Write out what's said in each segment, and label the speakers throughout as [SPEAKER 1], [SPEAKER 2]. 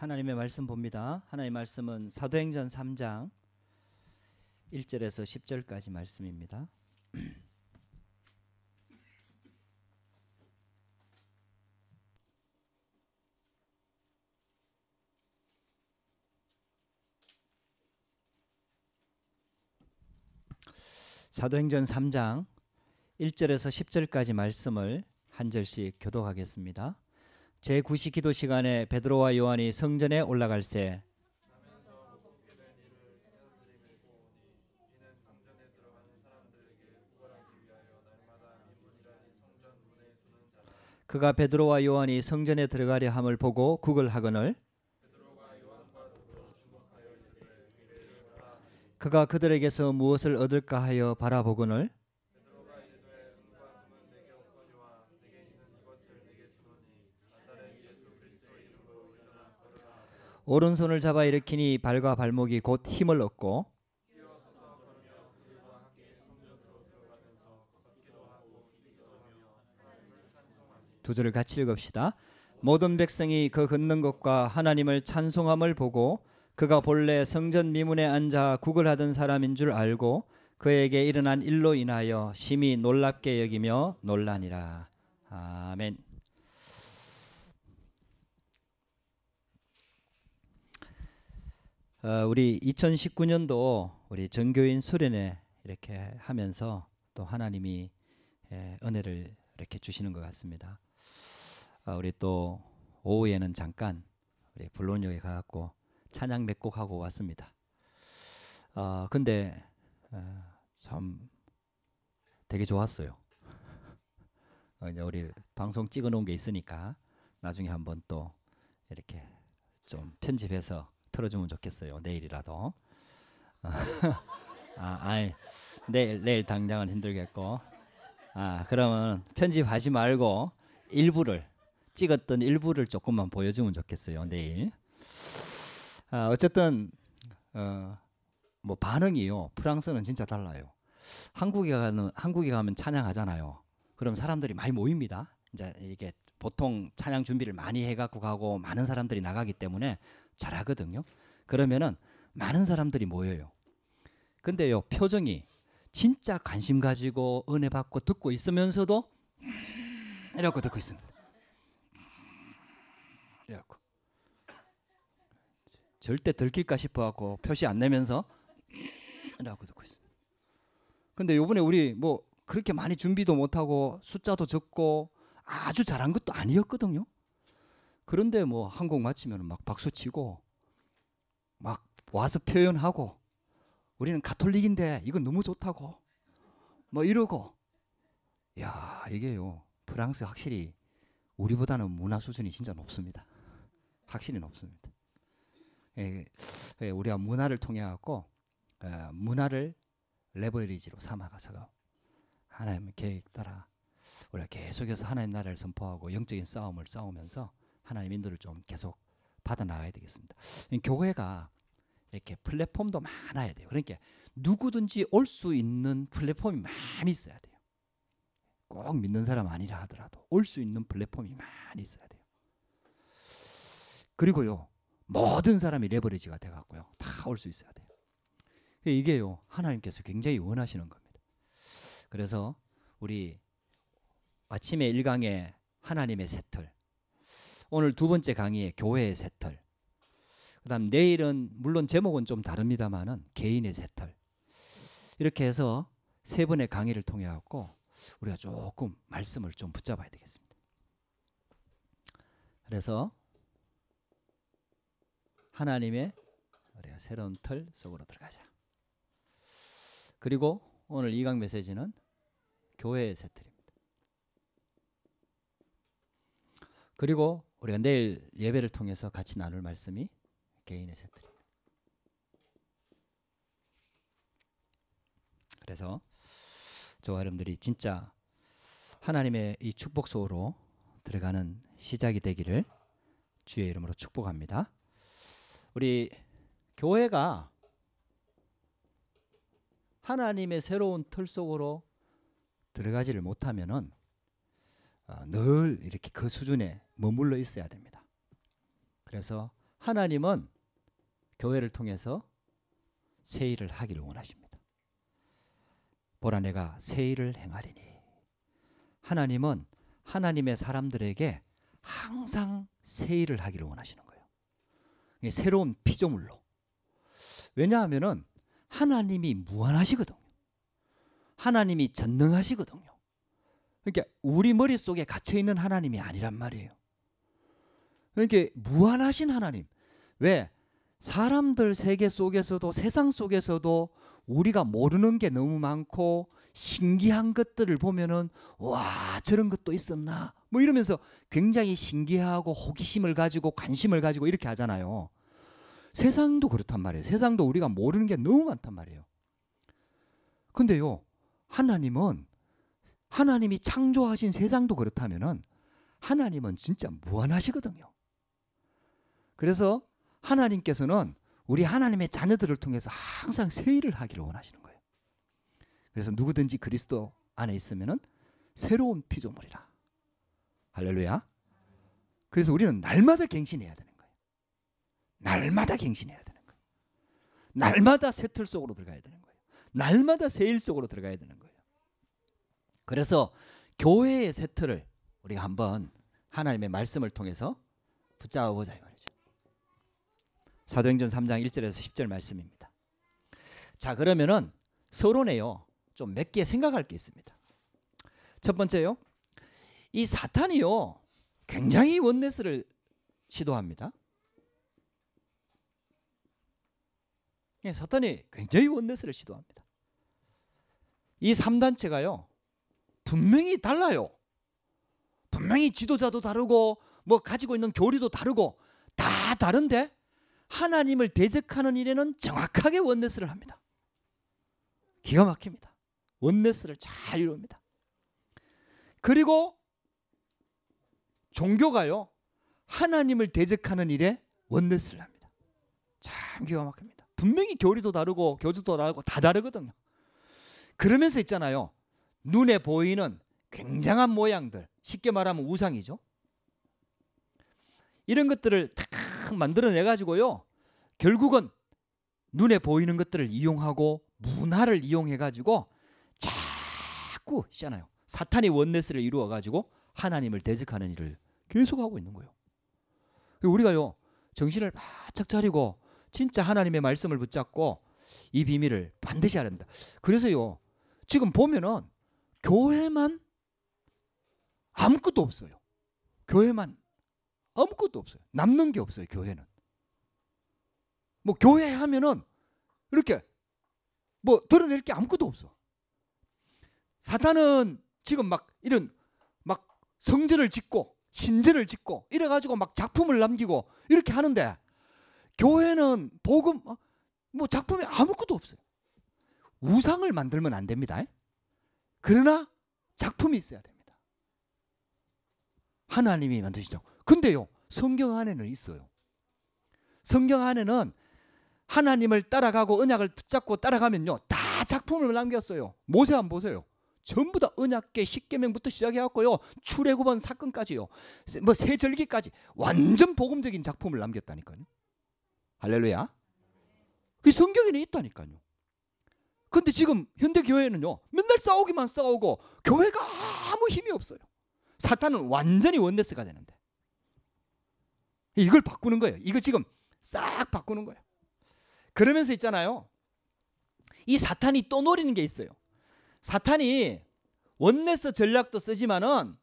[SPEAKER 1] 하나님의 말씀 봅니다. 하나님의 말씀은 사도행전 3장 1절에서 10절까지 말씀입니다. 사도행전 3장 1절에서 10절까지 말씀을 한 절씩 교독하겠습니다. 제9시 기도 시간에 베드로와 요한이 성전에 올라갈때 그가 베드로와 요한이 성전에 들어가려 함을 보고 구글 하거늘 그가 그들에게서 무엇을 얻을까 하여 바라보거늘 오른손을 잡아 일으키니 발과 발목이 곧 힘을 얻고 두 절을 같이 읽읍시다. 모든 백성이 그 걷는 것과 하나님을 찬송함을 보고 그가 본래 성전 미문에 앉아 국을 하던 사람인 줄 알고 그에게 일어난 일로 인하여 심히 놀랍게 여기며 놀라니라. 아멘. 어, 우리 2019년도 우리 전교인 수련회 이렇게 하면서 또 하나님이 예, 은혜를 이렇게 주시는 것 같습니다. 어, 우리 또 오후에는 잠깐 우리 본론역에 가갖고 찬양 몇곡 하고 왔습니다. 어, 근데 어, 참 되게 좋았어요. 이제 우리 방송 찍어놓은 게 있으니까 나중에 한번 또 이렇게 좀 편집해서 틀어주면 좋겠어요. 내일이라도. 아, 아이, 내일 내일 당장은 힘들겠고. 아, 그러면 편집하지 말고 일부를 찍었던 일부를 조금만 보여주면 좋겠어요. 내일. 아, 어쨌든 어, 뭐 반응이요. 프랑스는 진짜 달라요. 한국에 가는 한국에 가면 찬양하잖아요. 그럼 사람들이 많이 모입니다. 이제 이게 보통 찬양 준비를 많이 해갖고 가고 많은 사람들이 나가기 때문에 잘하거든요. 그러면은 많은 사람들이 모여요. 근데요, 표정이 진짜 관심 가지고 은혜 받고 듣고 있으면서도 이러고 듣고 있습니다. 이러고 절대 들킬까 싶어 갖고 표시 안 내면서 이러고 듣고 있습니다. 근데 요번에 우리 뭐 그렇게 많이 준비도 못 하고 숫자도 적고 아주 잘한 것도 아니었거든요. 그런데 뭐한국 마치면 막 박수 치고 막 와서 표현하고 우리는 가톨릭인데 이건 너무 좋다고 뭐 이러고 야 이게요 프랑스 확실히 우리보다는 문화 수준이 진짜 높습니다. 확실히 높습니다. 예, 예, 우리가 문화를 통해 갖고 예, 문화를 레버리지로 삼아가서 하나님 계획 따라 우리가 계속해서 하나님 나라를 선포하고 영적인 싸움을 싸우면서 하나님의 인도를 좀 계속 받아 나가야 되겠습니다. 교회가 이렇게 플랫폼도 많아야 돼요. 그러니까 누구든지 올 수 있는 플랫폼이 많이 있어야 돼요. 꼭 믿는 사람 아니라 하더라도 올 수 있는 플랫폼이 많이 있어야 돼요. 그리고요. 모든 사람이 레버리지가 돼 갖고요. 다 올 수 있어야 돼요. 그러니까 이게요. 하나님께서 굉장히 원하시는 겁니다. 그래서 우리 아침에 일강에 하나님의 새틀 오늘 두 번째 강의의 교회의 새털. 그다음 내일은 물론 제목은 좀 다릅니다만은 개인의 새털. 이렇게 해서 세 번의 강의를 통해 갖고 우리가 조금 말씀을 좀 붙잡아야 되겠습니다. 그래서 하나님의 우리가 새로운 털 속으로 들어가자. 그리고 오늘 이강 메시지는 교회의 새털입니다 그리고 우리가 내일 예배를 통해서 같이 나눌 말씀이 개인의 색들입 그래서 저와 여러분들이 진짜 하나님의 이 축복 소로 들어가는 시작이 되기를 주의 이름으로 축복합니다. 우리 교회가 하나님의 새로운 틀 속으로 들어가지를 못하면은 아, 늘 이렇게 그 수준의 머물러 있어야 됩니다. 그래서 하나님은 교회를 통해서 세 일을 하기를 원하십니다. 보라 내가 세 일을 행하리니 하나님은 하나님의 사람들에게 항상 세 일을 하기를 원하시는 거예요. 새로운 피조물로. 왜냐하면은 하나님이 무한하시거든요. 하나님이 전능하시거든요. 그러니까 우리 머릿속에 갇혀 있는 하나님이 아니란 말이에요. 그러니까 무한하신 하나님. 왜? 사람들 세계 속에서도 세상 속에서도 우리가 모르는 게 너무 많고 신기한 것들을 보면은 와 저런 것도 있었나 뭐 이러면서 굉장히 신기하고 호기심을 가지고 관심을 가지고 이렇게 하잖아요. 세상도 그렇단 말이에요. 세상도 우리가 모르는 게 너무 많단 말이에요. 근데요 하나님은 하나님이 창조하신 세상도 그렇다면은 하나님은 진짜 무한하시거든요. 그래서 하나님께서는 우리 하나님의 자녀들을 통해서 항상 세일을 하기를 원하시는 거예요. 그래서 누구든지 그리스도 안에 있으면은 새로운 피조물이라. 할렐루야. 그래서 우리는 날마다 갱신해야 되는 거예요. 날마다 갱신해야 되는 거예요. 날마다 새틀 속으로 들어가야 되는 거예요. 날마다 새일 속으로 들어가야 되는 거예요. 그래서 교회의 새 틀을 우리가 한번 하나님의 말씀을 통해서 붙잡아보자. 사도행전 3장 1절에서 10절 말씀입니다. 자, 그러면은 서론에요. 좀 몇 개 생각할 게 있습니다. 첫 번째요. 이 사탄이요. 굉장히 원네스를 시도합니다. 예, 사탄이 굉장히 원네스를 시도합니다. 이 3단체가요. 분명히 달라요. 분명히 지도자도 다르고 뭐 가지고 있는 교리도 다르고 다 다른데 하나님을 대적하는 일에는 정확하게 원내스를 합니다. 기가 막힙니다. 원네스를 잘 이룹니다. 그리고 종교가요. 하나님을 대적하는 일에 원네스를 합니다. 참 기가 막힙니다. 분명히 교리도 다르고 교주도 다르고 다 다르거든요. 그러면서 있잖아요. 눈에 보이는 굉장한 모양들, 쉽게 말하면 우상이죠. 이런 것들을 다 만들어내 가지고요. 결국은 눈에 보이는 것들을 이용하고 문화를 이용해 가지고 자꾸 있잖아요. 사탄의 원내스를 이루어 가지고 하나님을 대적하는 일을 계속하고 있는 거예요. 우리가요. 정신을 바짝 차리고 진짜 하나님의 말씀을 붙잡고 이 비밀을 반드시 알아야 합니다. 그래서요. 지금 보면은 교회만 아무것도 없어요. 교회만 아무것도 없어요. 남는 게 없어요, 교회는. 뭐 교회 하면은 이렇게 뭐 드러낼 게 아무것도 없어. 사탄은 지금 막 이런 막 성전을 짓고 신전을 짓고 이래 가지고 막 작품을 남기고 이렇게 하는데 교회는 복음 어, 뭐 작품이 아무것도 없어요. 우상을 만들면 안 됩니다. 그러나 작품이 있어야 됩니다. 하나님이 만드시죠. 근데요, 성경 안에는 있어요. 성경 안에는 하나님을 따라가고 언약을 붙잡고 따라가면요, 다 작품을 남겼어요. 모세 안 보세요. 전부 다 언약계 십계명부터 시작해갖고요 출애굽한 사건까지요 뭐 세절기까지 완전 복음적인 작품을 남겼다니까요 할렐루야 그 성경에는 있다니까요 근데 지금 현대교회는요 맨날 싸우기만 싸우고 교회가 아무 힘이 없어요 사탄은 완전히 원내스가 되는데 이걸 바꾸는 거예요. 이거 지금 싹 바꾸는 거예요. 그러면서 있잖아요. 이 사탄이 또 노리는 게 있어요. 사탄이 원네스 전략도 쓰지만은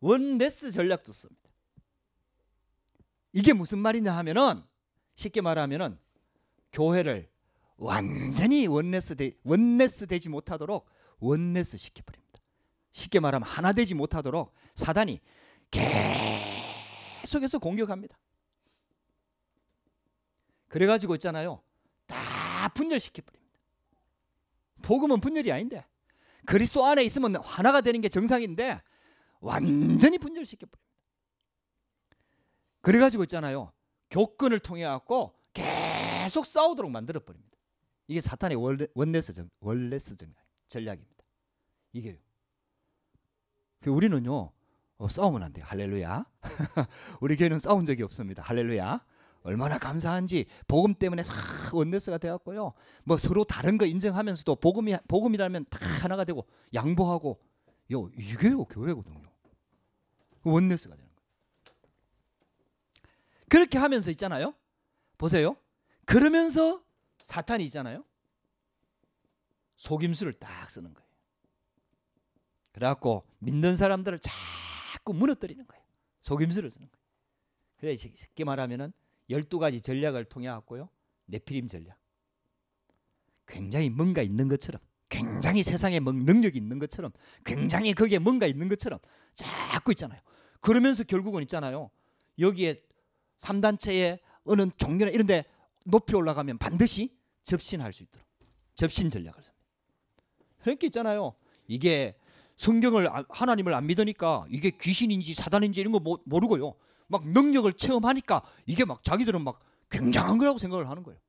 [SPEAKER 1] 원네스 전략도 씁니다. 이게 무슨 말이냐 하면은 쉽게 말하면은 교회를 완전히 원네스 되, 원네스 되지 못하도록 원네스 시켜버립니다. 쉽게 말하면 하나 되지 못하도록 사단이 계속 계속해서 공격합니다. 그래가지고 있잖아요. 다 분열시켜버립니다. 복음은 분열이 아닌데 그리스도 안에 있으면 하나가 되는 게 정상인데 완전히 분열시켜버립니다. 그래가지고 있잖아요. 교권을 통해 갖고 계속 싸우도록 만들어버립니다. 이게 사탄의 원레, 스 전, 원레스 전략, 전략입니다. 이게요. 그 우리는요. 어, 싸우면 안 돼요. 할렐루야. 우리 교회는 싸운 적이 없습니다. 할렐루야. 얼마나 감사한지 복음 때문에 싹 원네스가 되었고요. 뭐 서로 다른 거 인정하면서도 복음이 복음이라면 다 하나가 되고 양보하고 요 이게요 교회거든요. 원네스가 되는 거예요. 그렇게 하면서 있잖아요. 보세요. 그러면서 사탄이 있잖아요. 속임수를 딱 쓰는 거예요. 그래갖고 믿는 사람들을 잘 자꾸 무너뜨리는 거예요. 속임수를 쓰는 거예요. 그래 쉽게 말하면은 12가지 전략을 통해 갖고요. 네피림 전략. 굉장히 뭔가 있는 것처럼 굉장히 세상에 능력이 있는 것처럼 굉장히 거기에 뭔가 있는 것처럼 자꾸 있잖아요. 그러면서 결국은 있잖아요. 여기에 3단체의 어느 종교나 이런 데 높이 올라가면 반드시 접신할 수 있도록 접신 전략을 씁니다. 그러니까 있잖아요. 이게 성경을 하나님을 안 믿으니까 이게 귀신인지 사단인지 이런 거 모르고요. 막 능력을 체험하니까 이게 막 자기들은 막 굉장한 거라고 생각을 하는 거예요.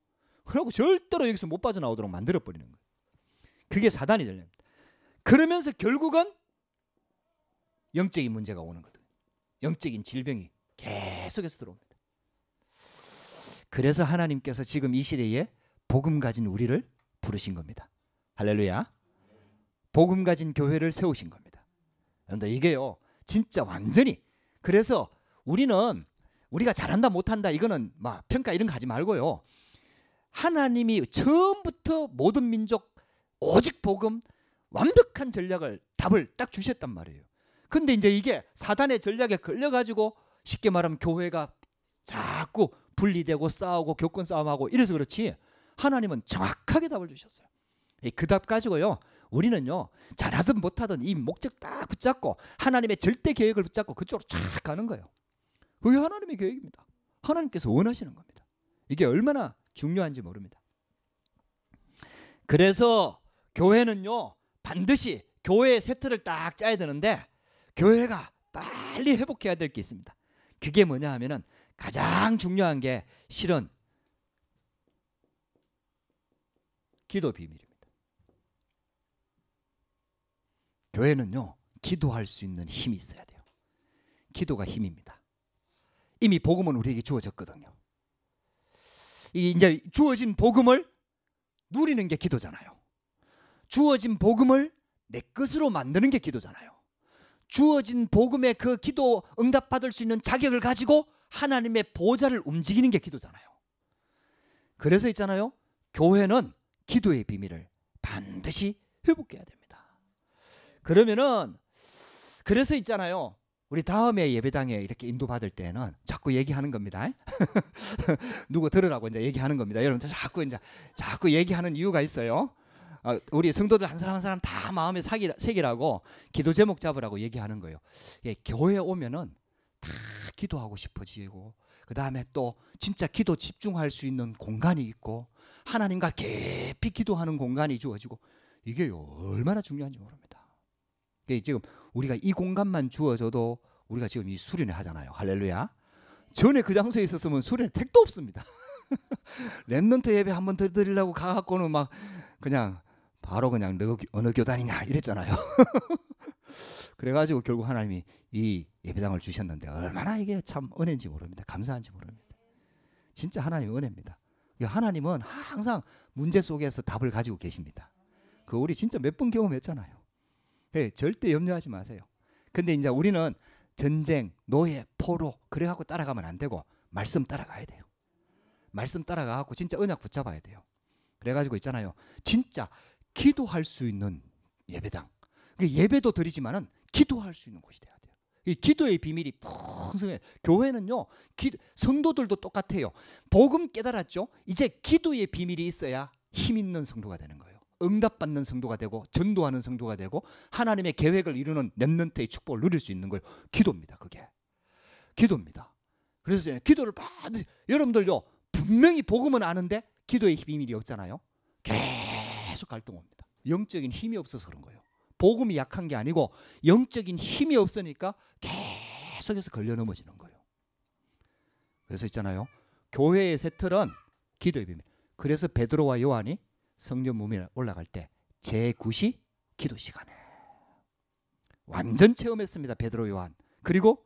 [SPEAKER 1] 그러고 절대로 여기서 못 빠져나오도록 만들어 버리는 거예요. 그게 사단이 되려면 그러면서 결국은 영적인 문제가 오는 거예요. 영적인 질병이 계속해서 들어옵니다. 그래서 하나님께서 지금 이 시대에 복음 가진 우리를 부르신 겁니다. 할렐루야. 복음 가진 교회를 세우신 겁니다. 그런데 이게요, 진짜 완전히 그래서 우리는 우리가 잘한다 못한다 이거는 막 평가 이런 거 하지 말고요. 하나님이 처음부터 모든 민족 오직 복음 완벽한 전략을 답을 딱 주셨단 말이에요. 근데 이제 이게 사단의 전략에 걸려 가지고 쉽게 말하면 교회가 자꾸 분리되고 싸우고 교권 싸움하고 이래서 그렇지 하나님은 정확하게 답을 주셨어요. 그답 가지고요. 우리는요. 잘하든 못하든 이 목적 딱 붙잡고 하나님의 절대 계획을 붙잡고 그쪽으로 쫙 가는 거예요. 그게 하나님의 계획입니다. 하나님께서 원하시는 겁니다. 이게 얼마나 중요한지 모릅니다. 그래서 교회는요. 반드시 교회의 세트를 딱 짜야 되는데 교회가 빨리 회복해야 될 게 있습니다. 그게 뭐냐 하면은 가장 중요한 게 실은 기도 비밀이에요. 교회는요, 기도할 수 있는 힘이 있어야 돼요. 기도가 힘입니다. 이미 복음은 우리에게 주어졌거든요. 이제 주어진 복음을 누리는 게 기도잖아요. 주어진 복음을 내 것으로 만드는 게 기도잖아요. 주어진 복음에그 기도 응답받을 수 있는 자격을 가지고 하나님의 보좌를 움직이는 게 기도잖아요. 그래서 있잖아요. 교회는 기도의 비밀을 반드시 회복해야 됩니다. 그러면은 그래서 있잖아요. 우리 다음에 예배당에 이렇게 인도받을 때는 자꾸 얘기하는 겁니다. 누구 들으라고 이제 얘기하는 겁니다. 여러분 자꾸 이제 자꾸 얘기하는 이유가 있어요. 어, 우리 성도들 한 사람 한 사람 다 마음의 사기, 색이라고 기도 제목 잡으라고 얘기하는 거예요. 예, 교회 오면은 다 기도하고 싶어지고 그 다음에 또 진짜 기도 집중할 수 있는 공간이 있고 하나님과 깊이 기도하는 공간이 주어지고 이게 얼마나 중요한지 모릅니다. 지금 우리가 이 공간만 주어져도 우리가 지금 이수련회 하잖아요. 할렐루야. 전에 그 장소에 있었으면 수련회 택도 없습니다. 랩넌트 예배 한번 드리려고 가갖고는 막 그냥 바로 그냥 너, 어느 교단이냐 이랬잖아요. 그래가지고 결국 하나님이 이 예배당을 주셨는데 얼마나 이게 참 은혜인지 모릅니다. 감사한지 모릅니다. 진짜 하나님 은혜입니다. 그러니까 하나님은 항상 문제 속에서 답을 가지고 계십니다. 그 우리 진짜 몇 번 경험했잖아요. 예, 절대 염려하지 마세요. 근데 이제 우리는 전쟁, 노예, 포로 그래 갖고 따라가면 안 되고 말씀 따라가야 돼요. 말씀 따라가 갖고 진짜 언약 붙잡아야 돼요. 그래 가지고 있잖아요. 진짜 기도할 수 있는 예배당. 그러니까 예배도 드리지만은 기도할 수 있는 곳이 돼야 돼요. 이 기도의 비밀이 풍성해. 교회는요, 기, 성도들도 똑같아요. 복음 깨달았죠? 이제 기도의 비밀이 있어야 힘 있는 성도가 되는 거예요. 응답받는 성도가 되고 전도하는 성도가 되고 하나님의 계획을 이루는 랩넌트의 축복을 누릴 수 있는 거예요. 기도입니다. 그게 기도입니다. 그래서 기도를 받으 여러분들요 분명히 복음은 아는데 기도의 힘이 없잖아요. 계속 갈등 옵니다. 영적인 힘이 없어서 그런 거예요. 복음이 약한 게 아니고 영적인 힘이 없으니까 계속해서 걸려 넘어지는 거예요. 그래서 있잖아요. 교회의 세틀은 기도의 비밀. 그래서 베드로와 요한이 성전 무민에 올라갈 때 제9시 기도 시간에 완전 체험했습니다. 베드로 요한. 그리고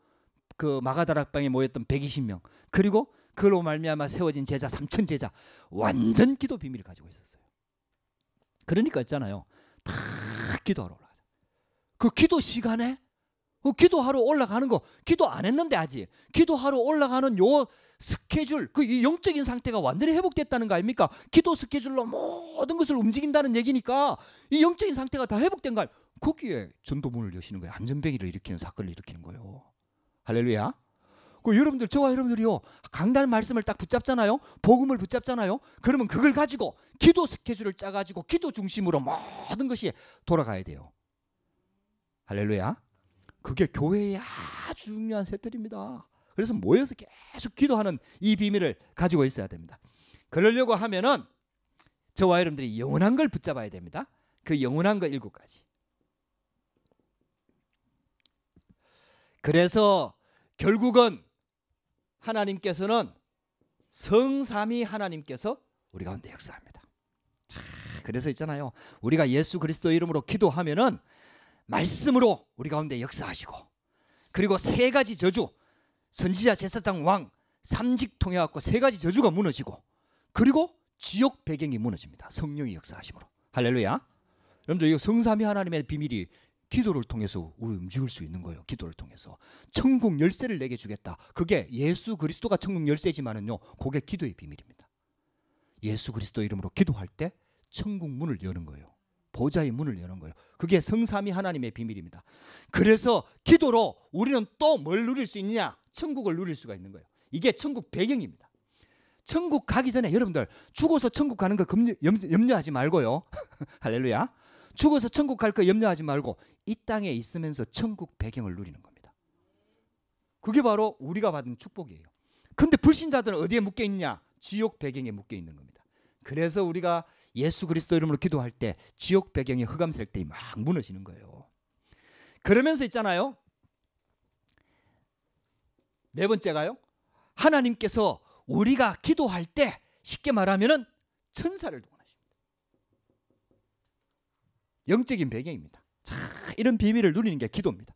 [SPEAKER 1] 그 마가다락방에 모였던 120명. 그리고 그로 말미암아 세워진 제자 3천 제자 완전 기도 비밀을 가지고 있었어요. 그러니까 있잖아요. 다 기도하러 올라가자. 그 기도 시간에 그 기도하러 올라가는 거 기도 안 했는데 아직 기도하러 올라가는 요 스케줄 그 이 영적인 상태가 완전히 회복됐다는 거 아닙니까? 기도 스케줄로 모든 것을 움직인다는 얘기니까 이 영적인 상태가 다 회복된 거 아닙니까? 거기에 전도문을 여시는 거예요. 안전뱅이를 일으키는 사건을 일으키는 거예요. 할렐루야. 그 여러분들 저와 여러분들이요 강단 말씀을 딱 붙잡잖아요 복음을 붙잡잖아요 그러면 그걸 가지고 기도 스케줄을 짜가지고 기도 중심으로 모든 것이 돌아가야 돼요 할렐루야 그게 교회의 아주 중요한 세트입니다. 그래서 모여서 계속 기도하는 이 비밀을 가지고 있어야 됩니다. 그러려고 하면은 저와 여러분들이 영원한 걸 붙잡아야 됩니다. 그 영원한 거 일곱 가지. 그래서 결국은 하나님께서는 성삼위 하나님께서 우리 가운데 역사합니다. 자, 그래서 있잖아요. 우리가 예수 그리스도 이름으로 기도하면은 말씀으로 우리 가운데 역사하시고 그리고 세 가지 저주 선지자 제사장 왕 삼직 통해 갖고 세 가지 저주가 무너지고 그리고 지역 배경이 무너집니다. 성령이 역사하심으로. 할렐루야. 여러분들 이거 성삼위 하나님의 비밀이 기도를 통해서 우리 움직일 수 있는 거예요. 기도를 통해서 천국 열쇠를 내게 주겠다. 그게 예수 그리스도가 천국 열쇠지만은요. 그게 기도의 비밀입니다. 예수 그리스도 이름으로 기도할 때 천국 문을 여는 거예요. 보좌의 문을 여는 거예요. 그게 성삼위 하나님의 비밀입니다. 그래서 기도로 우리는 또 뭘 누릴 수 있느냐? 천국을 누릴 수가 있는 거예요. 이게 천국 배경입니다. 천국 가기 전에 여러분들 죽어서 천국 가는 거 염려, 염려 하지 말고요. 할렐루야. 죽어서 천국 갈 거 염려하지 말고 이 땅에 있으면서 천국 배경을 누리는 겁니다. 그게 바로 우리가 받은 축복이에요. 근데 불신자들은 어디에 묶여 있냐? 지옥 배경에 묶여 있는 겁니다. 그래서 우리가 예수 그리스도 이름으로 기도할 때 지옥 배경의 흑암 세력들이 막 무너지는 거예요. 그러면서 있잖아요. 네 번째가요. 하나님께서 우리가 기도할 때 쉽게 말하면은 천사를 동원하십니다. 영적인 배경입니다. 자, 이런 비밀을 누리는 게 기도입니다.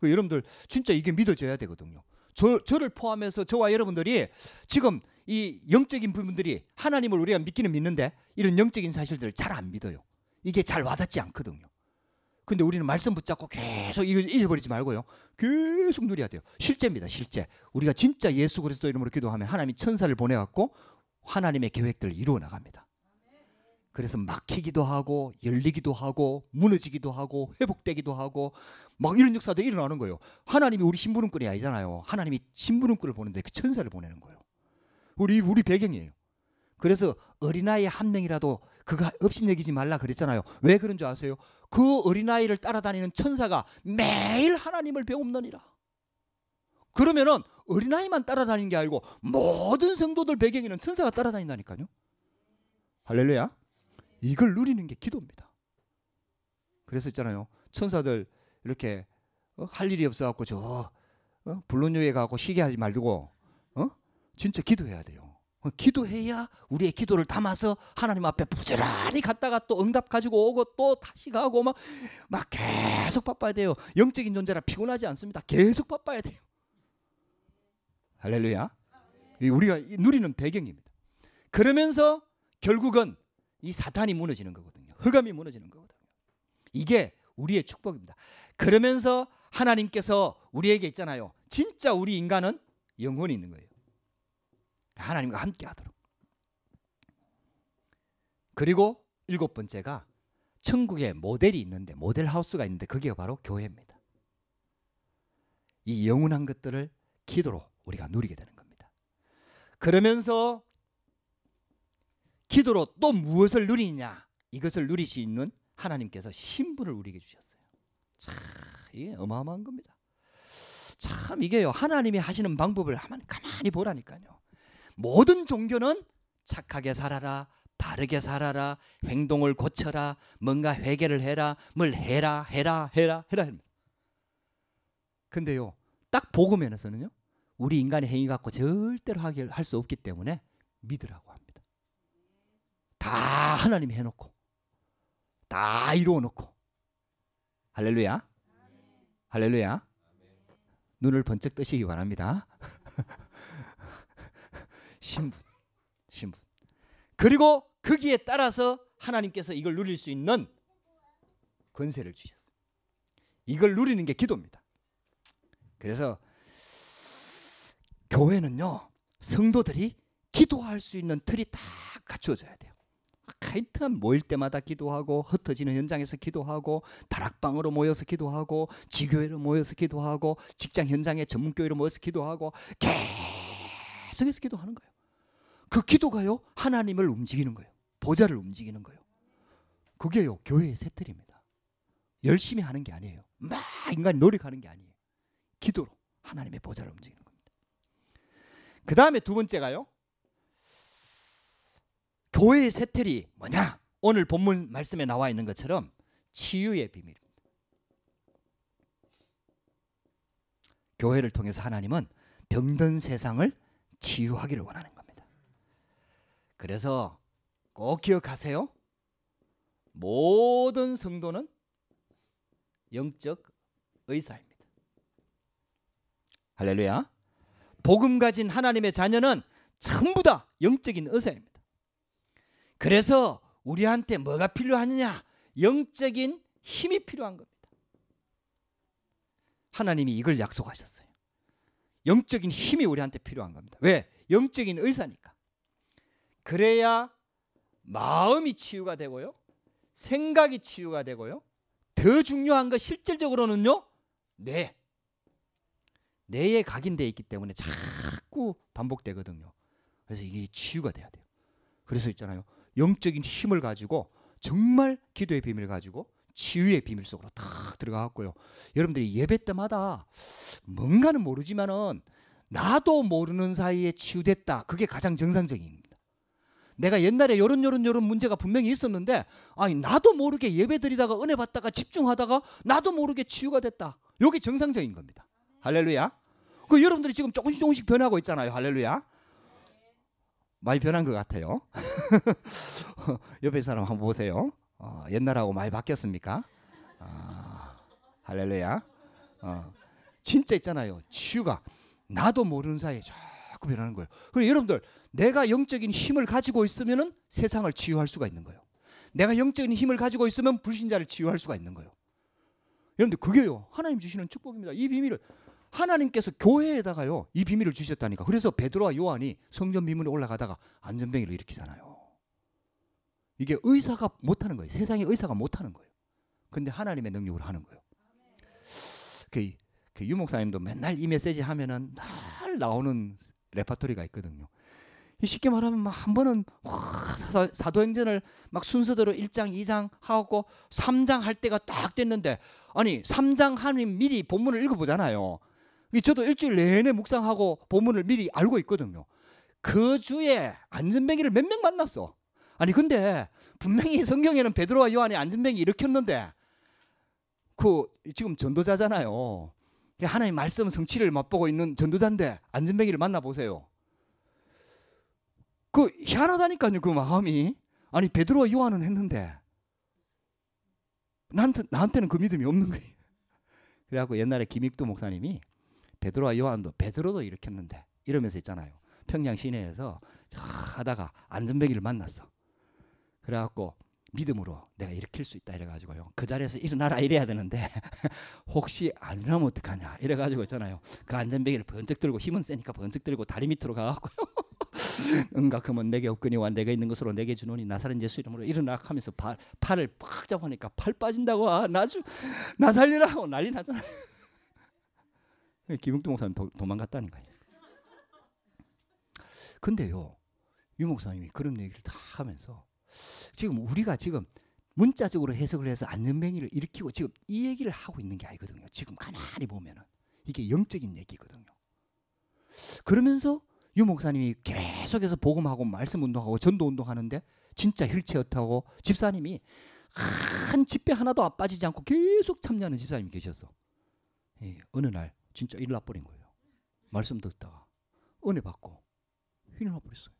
[SPEAKER 1] 그 여러분들 진짜 이게 믿어져야 되거든요. 저, 저를 포함해서 저와 여러분들이 지금 이 영적인 부분들이 하나님을 우리가 믿기는 믿는데 이런 영적인 사실들을 잘 안 믿어요. 이게 잘 와닿지 않거든요. 근데 우리는 말씀 붙잡고 계속 이걸 잊어버리지 말고요. 계속 누려야 돼요. 실제입니다. 실제. 우리가 진짜 예수 그리스도 이름으로 기도하면 하나님이 천사를 보내 갖고 하나님의 계획들을 이루어 나갑니다. 그래서 막히기도 하고 열리기도 하고 무너지기도 하고 회복되기도 하고 막 이런 역사도 일어나는 거예요. 하나님이 우리 신부름꾼이 아니잖아요. 하나님이 신부름꾼을 보는데 그 천사를 보내는 거예요. 우리 우리 배경이에요. 그래서 어린아이 한 명이라도 그가 없인 여기지 말라 그랬잖아요. 왜 그런 줄 아세요? 그 어린아이를 따라다니는 천사가 매일 하나님을 배웁느니라. 그러면은 어린아이만 따라다니는 게 아니고 모든 성도들 배경에는 천사가 따라다닌다니까요. 할렐루야. 이걸 누리는 게 기도입니다. 그래서 있잖아요. 천사들 이렇게 어? 할 일이 없어 갖고 저 어? 불론교에 가고 쉬게 하지 말고 어? 진짜 기도해야 돼요. 기도해야 우리의 기도를 담아서 하나님 앞에 부지런히 갔다가 또 응답 가지고 오고 또 다시 가고 막, 막 계속 바빠야 돼요. 영적인 존재라 피곤하지 않습니다. 계속 바빠야 돼요. 할렐루야. 우리가 누리는 배경입니다. 그러면서 결국은 이 사탄이 무너지는 거거든요. 흑암이 무너지는 거거든요. 이게 우리의 축복입니다. 그러면서 하나님께서 우리에게 있잖아요. 진짜 우리 인간은 영혼이 있는 거예요. 하나님과 함께 하도록. 그리고 일곱 번째가 천국에 모델이 있는데 모델 하우스가 있는데 그게 바로 교회입니다. 이 영원한 것들을 기도로 우리가 누리게 되는 겁니다. 그러면서 기도로 또 무엇을 누리냐 이것을 누릴 수 있는 하나님께서 신분을 우리에게 주셨어요. 참 이게 어마어마한 겁니다. 참 이게요 하나님이 하시는 방법을 한번 가만히 보라니까요. 모든 종교는 착하게 살아라, 바르게 살아라, 행동을 고쳐라, 뭔가 회개를 해라, 뭘 해라, 해라, 해라, 해라. 근데요, 딱 복음면에서는요 우리 인간의 행위 갖고 절대로 하길 할수 없기 때문에 믿으라고 합니다. 다 하나님이 해놓고, 다 이루어놓고. 할렐루야, 할렐루야. 눈을 번쩍 뜨시기 바랍니다. 신분. 신분. 그리고 거기에 따라서 하나님께서 이걸 누릴 수 있는 권세를 주셨어요. 이걸 누리는 게 기도입니다. 그래서 교회는요. 성도들이 기도할 수 있는 틀이 다 갖추어져야 돼요. 하여튼 모일 때마다 기도하고 흩어지는 현장에서 기도하고 다락방으로 모여서 기도하고 지교회로 모여서 기도하고 직장 현장에 전문교회로 모여서 기도하고 계속해서 기도하는 거예요. 그 기도가요 하나님을 움직이는 거예요. 보좌를 움직이는 거예요. 그게요 교회의 새틀입니다. 열심히 하는 게 아니에요. 막 인간이 노력하는 게 아니에요. 기도로 하나님의 보좌를 움직이는 겁니다. 그 다음에 두 번째가요. 교회의 새틀이 뭐냐? 오늘 본문 말씀에 나와 있는 것처럼 치유의 비밀입니다. 교회를 통해서 하나님은 병든 세상을 치유하기를 원하는 그래서 꼭 기억하세요. 모든 성도는 영적 의사입니다. 할렐루야. 복음 가진 하나님의 자녀는 전부 다 영적인 의사입니다. 그래서 우리한테 뭐가 필요하느냐? 영적인 힘이 필요한 겁니다. 하나님이 이걸 약속하셨어요. 영적인 힘이 우리한테 필요한 겁니다. 왜? 영적인 의사니까. 그래야 마음이 치유가 되고요. 생각이 치유가 되고요. 더 중요한 거 실질적으로는요. 뇌. 뇌에 각인되어 있기 때문에 자꾸 반복되거든요. 그래서 이게 치유가 돼야 돼요. 그래서 있잖아요. 영적인 힘을 가지고 정말 기도의 비밀 을 가지고 치유의 비밀 속으로 탁 들어가고요. 여러분들이 예배 때마다 뭔가는 모르지만은 나도 모르는 사이에 치유됐다. 그게 가장 정상적인 내가 옛날에 요런 요런 요런 문제가 분명히 있었는데 아니 나도 모르게 예배 드리다가 은혜 받다가 집중하다가 나도 모르게 치유가 됐다. 요게 정상적인 겁니다. 할렐루야. 그 여러분들이 지금 조금씩 조금씩 변하고 있잖아요. 할렐루야. 많이 변한 것 같아요. 옆에 사람 한번 보세요. 어, 옛날하고 많이 바뀌었습니까? 아, 할렐루야. 어, 진짜 있잖아요. 치유가 나도 모르는 사이에 자꾸 변하는 거예요. 그리고 여러분들 내가 영적인 힘을 가지고 있으면 세상을 치유할 수가 있는 거예요. 내가 영적인 힘을 가지고 있으면 불신자를 치유할 수가 있는 거예요. 여러분들 그게요. 하나님 주시는 축복입니다. 이 비밀을 하나님께서 교회에다가요. 이 비밀을 주셨다니까. 그래서 베드로와 요한이 성전 비문에 올라가다가 안전병이를 일으키잖아요. 이게 의사가 못 하는 거예요. 세상의 의사가 못 하는 거예요. 근데 하나님의 능력으로 하는 거예요. 그, 그 유목사님도 맨날 이 메시지 하면은 날 나오는 레파토리가 있거든요. 쉽게 말하면 막 한 번은 사도행전을 막 순서대로 1장, 2장 하고 3장 할 때가 딱 됐는데 아니 3장 하나님 미리 본문을 읽어보잖아요. 저도 일주일 내내 묵상하고 본문을 미리 알고 있거든요. 그 주에 안전뱅이를 몇 명 만났어. 아니 근데 분명히 성경에는 베드로와 요한이 안전뱅이 일으켰는데 그 지금 전도자잖아요. 하나님의 말씀 성취를 맛보고 있는 전도자인데 안전뱅기를 만나보세요. 그 희한하다니까요. 그 마음이. 아니 베드로와 요한은 했는데 나한테, 나한테는 그 믿음이 없는 거예요. 그래갖고 옛날에 김익도 목사님이 베드로와 요한도 베드로도 일으켰는데 이러면서 있잖아요. 평양 시내에서 하다가 안전뱅이를 만났어. 그래갖고 믿음으로 내가 일으킬 수 있다 이래가지고요. 그 자리에서 일어나라 이래야 되는데 혹시 안 일어나면 어떡하냐 이래가지고 있잖아요. 그 안전베개를 번쩍 들고 힘은 세니까 번쩍 들고 다리 밑으로 가갖고요. 응가하면 내게 없거니와 내가 있는 것으로 내게 주노니 나사렛 예수 이름으로 일어나 하면서 발, 팔을 팍 잡으니까 팔 빠진다고 아, 나주 나 살리라 하고 난리 나잖아요. 김용두 목사님 도, 도망갔다는 거예요. 근데요 유 목사님이 그런 얘기를 다 하면서 지금 우리가 지금 문자적으로 해석을 해서 안전뱅이를 일으키고 지금 이 얘기를 하고 있는 게 아니거든요. 지금 가만히 보면은 이게 영적인 얘기거든요. 그러면서 유 목사님이 계속해서 복음하고 말씀 운동하고 전도 운동하는데 진짜 휠체어타고 집사님이 한 집회 하나도 안 빠지지 않고 계속 참여하는 집사님이 계셨어. 예, 어느 날 진짜 일을 놔버린 거예요. 말씀 듣다가 은혜 받고 일을 놔버렸어요.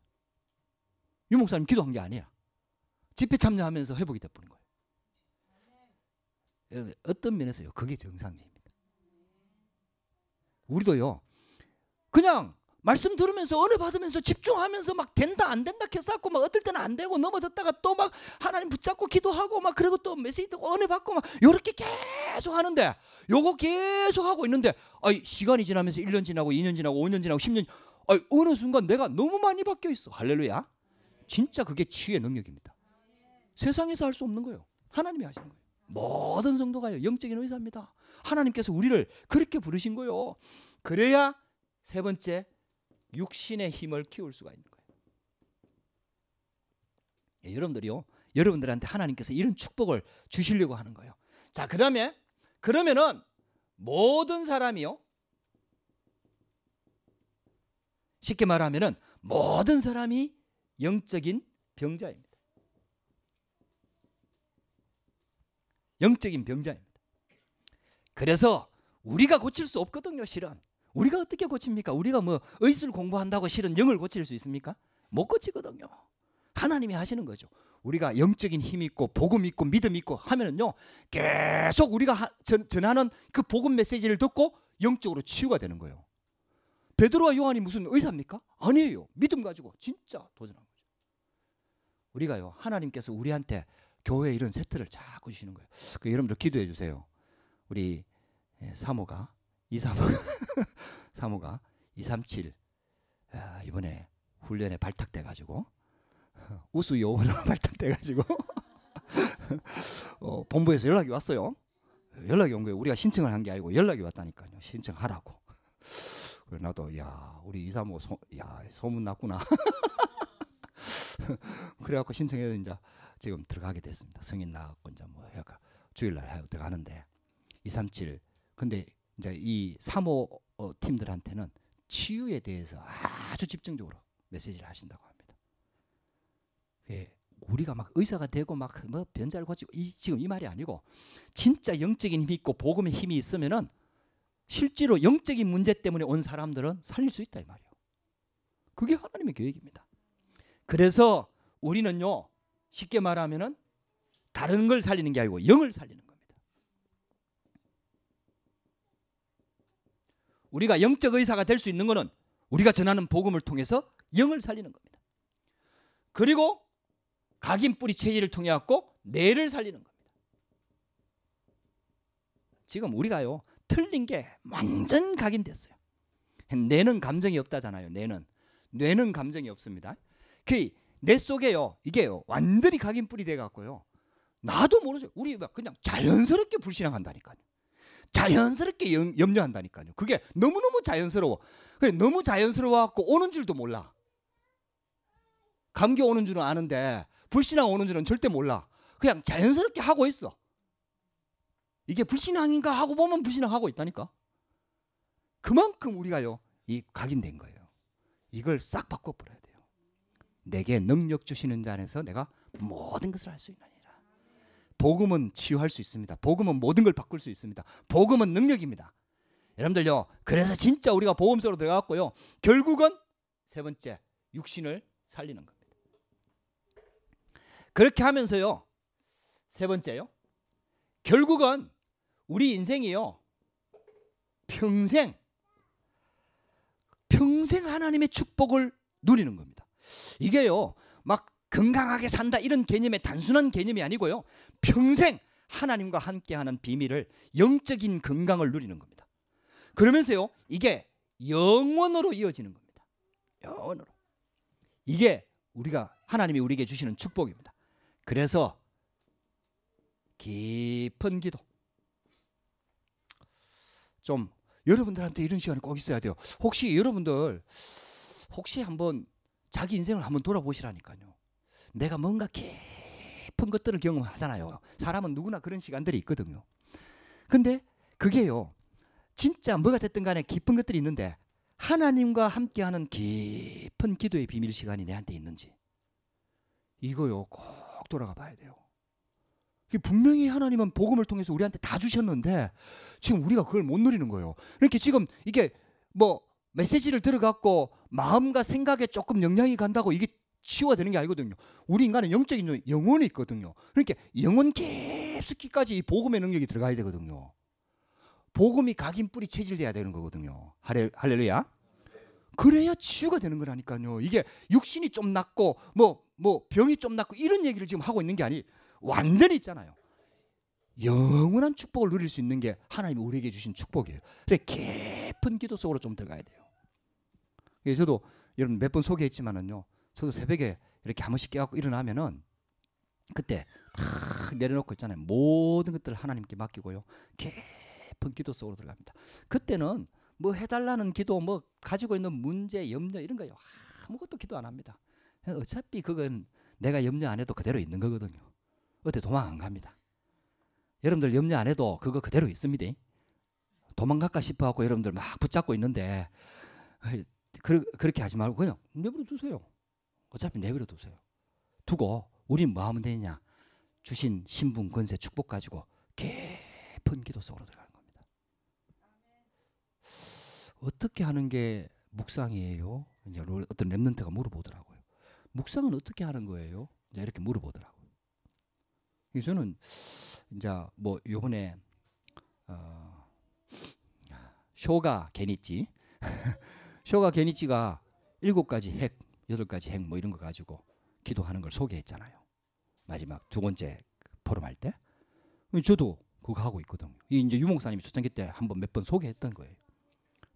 [SPEAKER 1] 유 목사님 기도한 게 아니라 집회 참여하면서 회복이 되어버린 거예요. 여러분 어떤 면에서요 그게 정상적입니다. 우리도요 그냥 말씀 들으면서 은혜 받으면서 집중하면서 막 된다 안 된다 계속고막 어떨 때는 안 되고 넘어졌다가 또 막 하나님 붙잡고 기도하고 막 그리고 또 메시지 듣고 은혜 받고 막 이렇게 계속 하는데 요거 계속 하고 있는데 아이 시간이 지나면서 1년 지나고 2년 지나고 5년 지나고 10년 아이 어느 순간 내가 너무 많이 바뀌어 있어 할렐루야 진짜 그게 치유의 능력입니다 세상에서 할 수 없는 거예요. 하나님이 하시는 거예요. 모든 성도가요. 영적인 의사입니다. 하나님께서 우리를 그렇게 부르신 거예요. 그래야 세 번째 육신의 힘을 키울 수가 있는 거예요. 예, 여러분들이요. 여러분들한테 하나님께서 이런 축복을 주시려고 하는 거예요. 자, 그다음에 그러면은 모든 사람이요. 쉽게 말하면은 모든 사람이 영적인 병자입니다. 영적인 병자입니다. 그래서 우리가 고칠 수 없거든요, 실은. 우리가 어떻게 고칩니까? 우리가 뭐 의술 공부한다고 실은 영을 고칠 수 있습니까? 못 고치거든요. 하나님이 하시는 거죠. 우리가 영적인 힘 있고 복음 있고 믿음 있고 하면은요 계속 우리가 하, 전, 전하는 그 복음 메시지를 듣고 영적으로 치유가 되는 거예요. 베드로와 요한이 무슨 의사입니까? 아니에요. 믿음 가지고 진짜 도전한 거죠. 우리가요 하나님께서 우리한테 교회 이런 세트를 자꾸 주시는 거예요. 그 여러분들 기도해 주세요. 우리 예, 사모가 이삼 사모가 237 아, 이번에 훈련에 발탁돼 가지고 우수 요원으로 발탁돼 가지고 어, 본부에서 연락이 왔어요. 연락이 온 거예요. 우리가 신청을 한 게 아니고 연락이 왔다니까요. 신청하라고. 그래 나도 야 우리 이사모 소, 야 소문 났구나. 그래갖고 신청해서 이제 지금 들어가게 됐습니다. 성인 나왔고 이제 뭐 약간 주일날 하여 들어가는데 237 근데 이제 이 3호 어, 팀들한테는 치유에 대해서 아주 집중적으로 메시지를 하신다고 합니다. 예, 우리가 막 의사가 되고 막 뭐 변자를 고치고 이, 지금 이 말이 아니고 진짜 영적인 힘이 있고 복음의 힘이 있으면은 실제로 영적인 문제 때문에 온 사람들은 살릴 수 있다 이 말이에요. 그게 하나님의 계획입니다. 그래서 우리는요 쉽게 말하면은 다른 걸 살리는 게 아니고 영을 살리는 겁니다. 우리가 영적 의사가 될 수 있는 것은 우리가 전하는 복음을 통해서 영을 살리는 겁니다. 그리고 각인 뿌리 체질을 통해 갖고 뇌를 살리는 겁니다. 지금 우리가요 틀린 게 완전 각인됐어요. 뇌는 감정이 없다잖아요. 뇌는 뇌는 감정이 없습니다. 그내 속에요. 이게요. 완전히 각인 뿌리 돼 갖고요. 나도 모르죠. 우리 막 그냥 자연스럽게 불신앙한다니까요. 자연스럽게 염, 려한다니까요 그게 너무너무 자연스러워. 그래 너무 자연스러워 갖고 오는 줄도 몰라. 감기 오는 줄은 아는데 불신앙 오는 줄은 절대 몰라. 그냥 자연스럽게 하고 있어. 이게 불신앙인가 하고 보면 불신앙하고 있다니까. 그만큼 우리가요. 이 각인된 거예요. 이걸 싹 바꿔 버려요. 내게 능력 주시는 자 안에서 내가 모든 것을 할 수 있나니라. 복음은 치유할 수 있습니다. 복음은 모든 걸 바꿀 수 있습니다. 복음은 능력입니다. 여러분들요. 그래서 진짜 우리가 복음 속로 들어갔고요. 결국은 세 번째 육신을 살리는 겁니다. 그렇게 하면서요. 세 번째요. 결국은 우리 인생이요. 평생 평생 하나님의 축복을 누리는 겁니다. 이게요, 막 건강하게 산다 이런 개념의 단순한 개념이 아니고요. 평생 하나님과 함께하는 비밀을 영적인 건강을 누리는 겁니다. 그러면서요, 이게 영원으로 이어지는 겁니다. 영원으로. 이게 우리가 하나님이 우리에게 주시는 축복입니다. 그래서 깊은 기도. 좀 여러분들한테 이런 시간이 꼭 있어야 돼요. 혹시 여러분들 혹시 한번 자기 인생을 한번 돌아보시라니까요. 내가 뭔가 깊은 것들을 경험하잖아요. 사람은 누구나 그런 시간들이 있거든요. 근데 그게요. 진짜 뭐가 됐든 간에 깊은 것들이 있는데 하나님과 함께하는 깊은 기도의 비밀 시간이 내한테 있는지 이거요 꼭 돌아가 봐야 돼요. 분명히 하나님은 복음을 통해서 우리한테 다 주셨는데 지금 우리가 그걸 못 누리는 거예요. 이렇게 그러니까 지금 이게 뭐 메시지를 들어갖고 마음과 생각에 조금 영향이 간다고 이게 치워되는 게 아니거든요. 우리 인간은 영적인 영혼이 있거든요. 그러니까 영혼 깊숙이까지 이 복음의 능력이 들어가야 되거든요. 복음이 각인 뿌리 체질돼야 되는 거거든요. 할렐, 할렐루야. 그래야 치유가 되는 거라니까요. 이게 육신이 좀 낫고 뭐뭐 뭐 병이 좀 낫고 이런 얘기를 지금 하고 있는 게 아니 완전히 있잖아요. 영원한 축복을 누릴 수 있는 게 하나님이 우리에게 주신 축복이에요. 그래 깊은 기도 속으로 좀 들어가야 돼요. 예, 저도 여러분 몇 번 소개했지만은요. 저도 새벽에 이렇게 한 번씩 깨갖고 일어나면은 그때 탁 내려놓고 있잖아요. 모든 것들을 하나님께 맡기고요. 깊은 기도 속으로 들어갑니다. 그때는 뭐 해달라는 기도, 뭐 가지고 있는 문제, 염려 이런 거요. 아무것도 기도 안 합니다. 어차피 그건 내가 염려 안 해도 그대로 있는 거거든요. 어때 도망 안 갑니다. 여러분들 염려 안 해도 그거 그대로 있습니다. 도망갈까 싶어갖고 여러분들 막 붙잡고 있는데 그, 그렇게 하지 말고 그냥 내버려 두세요. 어차피 내버려 두세요. 두고 우린 뭐 하면 되냐? 주신 신분 권세 축복 가지고 깊은 기도 속으로 들어가는 겁니다. 어떻게 하는 게 묵상이에요? 이제 어떤 랩런트가 물어보더라고요. 묵상은 어떻게 하는 거예요? 이제 이렇게 물어보더라고요. 그래서 저는 이제 뭐 요번에 어, 쇼가 괜히 있지 쇼가 게니치가 일곱 가지 핵, 여덟 가지 핵 뭐 이런 거 가지고 기도하는 걸 소개했잖아요. 마지막 두 번째 그 포럼할 때. 음, 저도 그거 하고 있거든요. 이제 유목사님이 초창기 때 한 번 몇 번 소개했던 거예요.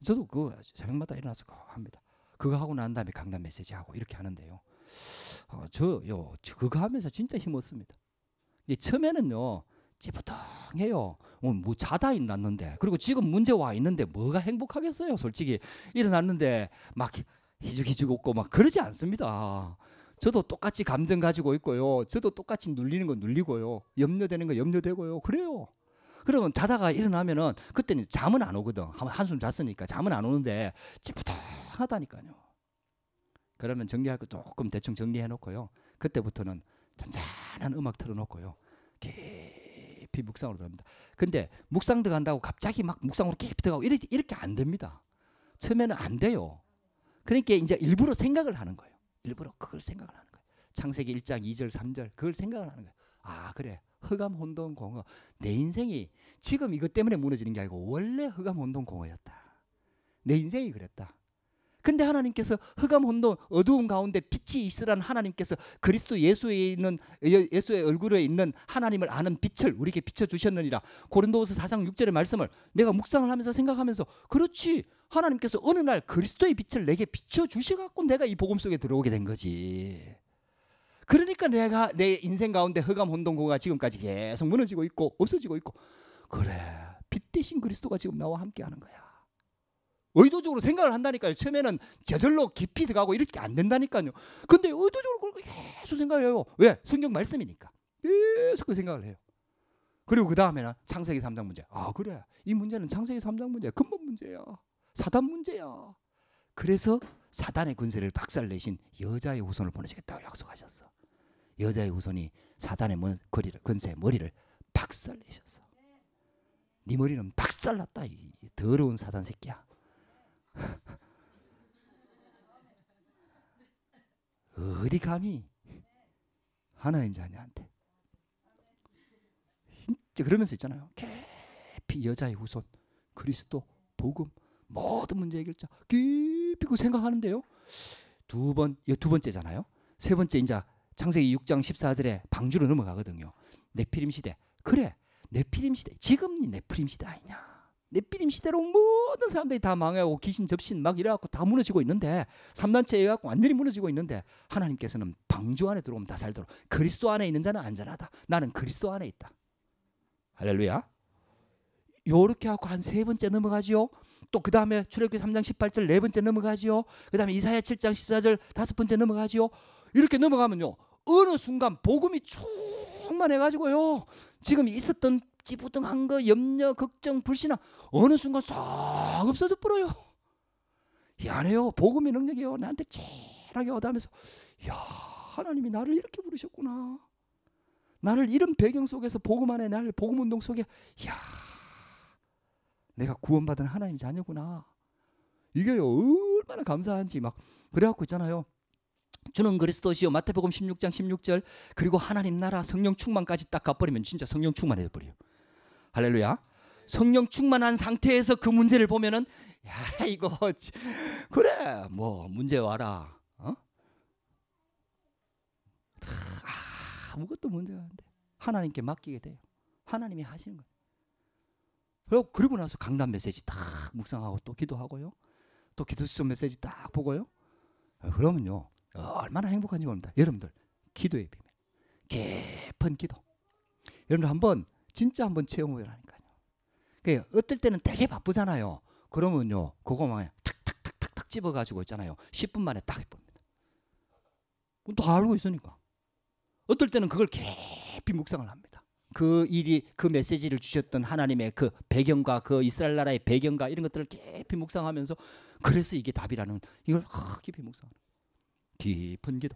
[SPEAKER 1] 저도 그 새벽마다 일어나서 그거 합니다. 그거 하고 난 다음에 강단 메시지 하고 이렇게 하는데요. 어, 저요 그거 하면서 진짜 힘 얻습니다. 처음에는요 찌뿌둥해요. 뭐, 뭐 자다 일났는데 어 그리고 지금 문제 와 있는데 뭐가 행복하겠어요. 솔직히 일어났는데 막 희죽희죽 웃고 막 그러지 않습니다. 저도 똑같이 감정 가지고 있고요. 저도 똑같이 눌리는 건 눌리고요. 염려되는 건 염려되고요. 그래요. 그러면 자다가 일어나면은 그때는 잠은 안 오거든. 한숨 잤으니까 잠은 안 오는데 찌뿌둥하다니까요. 그러면 정리할 거 조금 대충 정리해 놓고요. 그때부터는 잔잔한 음악 틀어 놓고요. 계속 깊이 묵상으로 들어갑니다. 근데 묵상 들어간다고 갑자기 막 묵상으로 깊이 들어가고 이렇게, 이렇게 안 됩니다. 처음에는 안 돼요. 그러니까 이제 일부러 생각을 하는 거예요. 일부러 그걸 생각을 하는 거예요. 창세기 1장 2절 3절 그걸 생각을 하는 거예요. 아 그래 허감 혼돈 공허 내 인생이 지금 이것 때문에 무너지는 게 아니고 원래 허감 혼돈 공허였다. 내 인생이 그랬다. 근데 하나님께서 흑암 혼돈 어두운 가운데 빛이 있으라는 하나님께서 그리스도 예수에 있는 예, 예수의 얼굴에 있는 하나님을 아는 빛을 우리에게 비춰 주셨느니라. 고린도후서 4장 6절의 말씀을 내가 묵상을 하면서 생각하면서 그렇지. 하나님께서 어느 날 그리스도의 빛을 내게 비춰 주셔 갖고 내가 이 복음 속에 들어오게 된 거지. 그러니까 내가 내 인생 가운데 흑암 혼돈고가 지금까지 계속 무너지고 있고 없어지고 있고 그래. 빛 대신 그리스도가 지금 나와 함께 하는 거야. 의도적으로 생각을 한다니까요. 처음에는 제절로 깊이 들어가고 이렇게 안 된다니까요. 근데 의도적으로 그렇게 계속 생각해요. 왜? 성경 말씀이니까. 계속 그 생각을 해요. 그리고 그 다음에는 창세기 3장 문제. 아, 그래. 이 문제는 창세기 3장 문제 야 근본 문제야. 사단 문제야. 그래서 사단의 군세를 박살내신 여자의 후손을 보내시겠다고 약속하셨어. 여자의 후손이 사단의 근세 의 머리를 박살내셨어. 네. 네 머리는 박살났다. 이 더러운 사단 새끼야. 어디 감히 하나님 자녀한테 진짜 그러면서 있잖아요 깊이 여자의 후손 그리스도 복음 모든 문제의 결자 깊이 그 생각하는데요 두번이두 번째잖아요 세 번째 이제 창세기 6장 14절에 방주로 넘어가거든요 네피림 시대 그래 네피림 시대 지금이 네피림 시대 아니냐 내삐림 시대로 모든 사람들이 다 망하고 귀신 접신 막 이래갖고 다 무너지고 있는데 삼단체에 해갖고 완전히 무너지고 있는데 하나님께서는 방주 안에 들어오면 다 살도록 그리스도 안에 있는 자는 안전하다. 나는 그리스도 안에 있다. 할렐루야. 요렇게 하고 한 세 번째 넘어가지요. 또 그 다음에 출애굽기 3장 18절 네 번째 넘어가지요. 그 다음에 이사야 7장 14절 다섯 번째 넘어가지요. 이렇게 넘어가면요. 어느 순간 복음이 충만해가지고요. 지금 있었던 찌뿌둥한 거 염려 걱정 불신함 어느 순간 싹 없어져 버려요. 희한해요. 복음의 능력이요. 나한테 제일하게 오다면서 야 하나님이 나를 이렇게 부르셨구나. 나를 이런 배경 속에서 복음 안에 나를 복음 운동 속에 야 내가 구원받은 하나님 자녀구나. 이게요 얼마나 감사한지 막 그래갖고 있잖아요. 주는 그리스도시요 마태복음 16장 16절 그리고 하나님 나라 성령 충만까지 딱 가버리면 진짜 성령 충만해 버려요. 할렐루야. 성령 충만한 상태에서 그 문제를 보면은 야 이거 그래 뭐 문제 와라. 어? 아, 아무것도 문제가 안 돼. 하나님께 맡기게 돼요. 하나님이 하시는 거예요. 그리고 그러고 나서 강단 메시지 딱 묵상하고 또 기도하고요. 또 기도수업 메시지 딱 보고요. 어, 그러면요. 얼마나 행복한지 모릅니다. 여러분들 기도의 비밀. 깊은 기도. 여러분들 한번 진짜 한번 체험해보라니까요. 그러 어떨 때는 되게 바쁘잖아요. 그러면요, 그거만 탁탁탁탁탁 집어가지고 있잖아요. 10분 만에 딱 해봅니다. 또 알고 있으니까. 어떨 때는 그걸 깊이 묵상을 합니다. 그 일이 그 메시지를 주셨던 하나님의 그 배경과 그 이스라엘 나라의 배경과 이런 것들을 깊이 묵상하면서 그래서 이게 답이라는 이걸 깊이 묵상하는 깊은 기도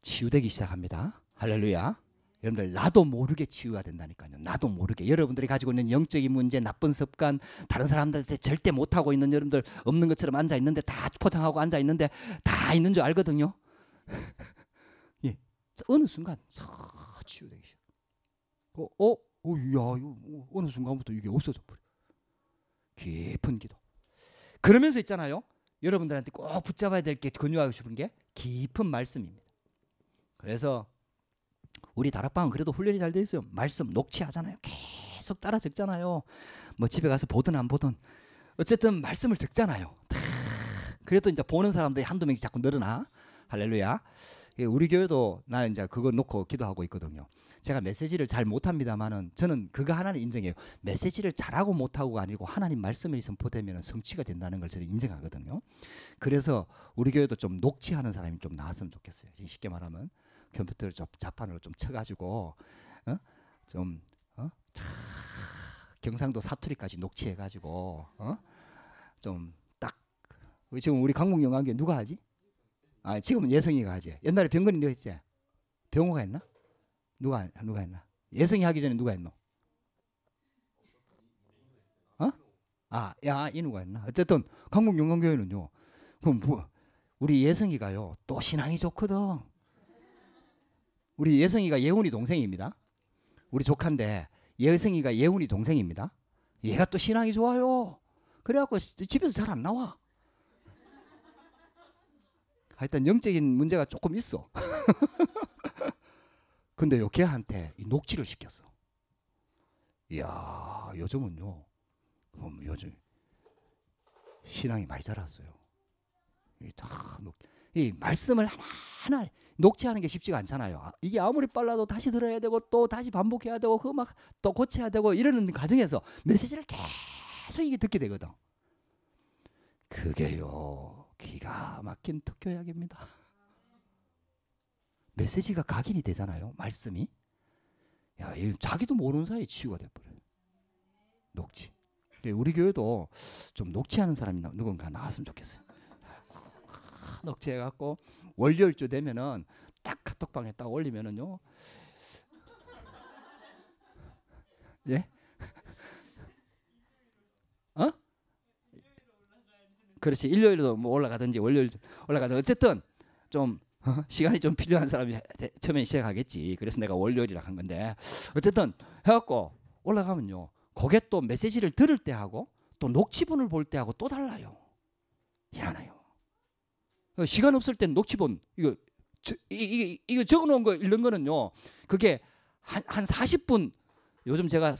[SPEAKER 1] 치유되기 시작합니다. 할렐루야. 여러분들 나도 모르게 치유가 된다니까요. 나도 모르게 여러분들이 가지고 있는 영적인 문제, 나쁜 습관, 다른 사람들한테 절대 못 하고 있는 여러분들 없는 것처럼 앉아 있는데 다 포장하고 앉아 있는데 다 있는 줄 알거든요. 예, 어느 순간 싹 치유되기 시작. 어, 어, 어, 야, 뭐 어느 순간부터 이게 없어져 버려. 깊은 기도. 그러면서 있잖아요. 여러분들한테 꼭 붙잡아야 될 게근유하고 싶은 게 깊은 말씀입니다. 그래서 우리 다락방은 그래도 훈련이 잘 돼 있어요. 말씀 녹취하잖아요. 계속 따라 적잖아요. 뭐 집에 가서 보든 안 보든 어쨌든 말씀을 적잖아요. 그래도 이제 보는 사람들이 한두 명씩 자꾸 늘어나. 할렐루야. 예, 우리 교회도 나 이제 그거 놓고 기도하고 있거든요. 제가 메시지를 잘 못합니다만은 저는 그거 하나는 인정해요. 메시지를 잘하고 못하고가 아니고 하나님 말씀을 선포되면 성취가 된다는 걸 저는 인정하거든요. 그래서 우리 교회도 좀 녹취하는 사람이 좀 나왔으면 좋겠어요. 쉽게 말하면 컴퓨터를 좀 자판으로 좀 쳐가지고 어? 좀 어? 경상도 사투리까지 녹취해가지고 어? 좀딱 어, 지금 우리 강북영화계 누가 하지? 아 지금은 예성이가 하지. 옛날에 병건이 너 했지? 병호가 했나? 누가 누가 했나? 예성이 하기 전에 누가 했노? 어? 아, 야, 이누가 했나? 어쨌든 강북영광교회는요. 그럼 뭐 우리 예성이가요. 또 신앙이 좋거든. 우리 예성이가 예훈이 동생입니다. 우리 조카인데 예성이가 예훈이 동생입니다. 얘가 또 신앙이 좋아요. 그래갖고 집에서 잘 안 나와. 하여튼 영적인 문제가 조금 있어. 근데 요 걔한테 녹취를 시켰어. 이야, 요즘은요. 뭐, 뭐 요즘 신앙이 많이 자랐어요. 다, 녹, 이 말씀을 하나하나 녹취하는 게 쉽지가 않잖아요. 아, 이게 아무리 빨라도 다시 들어야 되고 또 다시 반복해야 되고 그 막 또 고쳐야 되고 이러는 과정에서 메시지를 계속 이게 듣게 되거든. 그게요 기가 막힌 특효약입니다. 메시지가 각인이 되잖아요. 말씀이. 야, 자기도 모르는 사이에 치유가 돼버려요. 녹취. 우리 교회도 좀 녹취하는 사람이 누군가 나왔으면 좋겠어요. 녹취해갖고 월요일주 되면은 딱 카톡방에 딱 올리면은요. 예? 어? 그렇지 일요일도 뭐 올라가든지 월요일 올라가든 어쨌든 좀 어? 시간이 좀 필요한 사람이 처음에 시작하겠지. 그래서 내가 월요일이라 한 건데 어쨌든 해갖고 올라가면요. 그게 또 메시지를 들을 때 하고 또 녹취본을 볼 때 하고 또 달라요. 희한해요. 어, 시간 없을 땐 녹취본 이거 저, 이, 이, 거 적어놓은 거 읽는 거는요. 그게 한, 한 40분 요즘 제가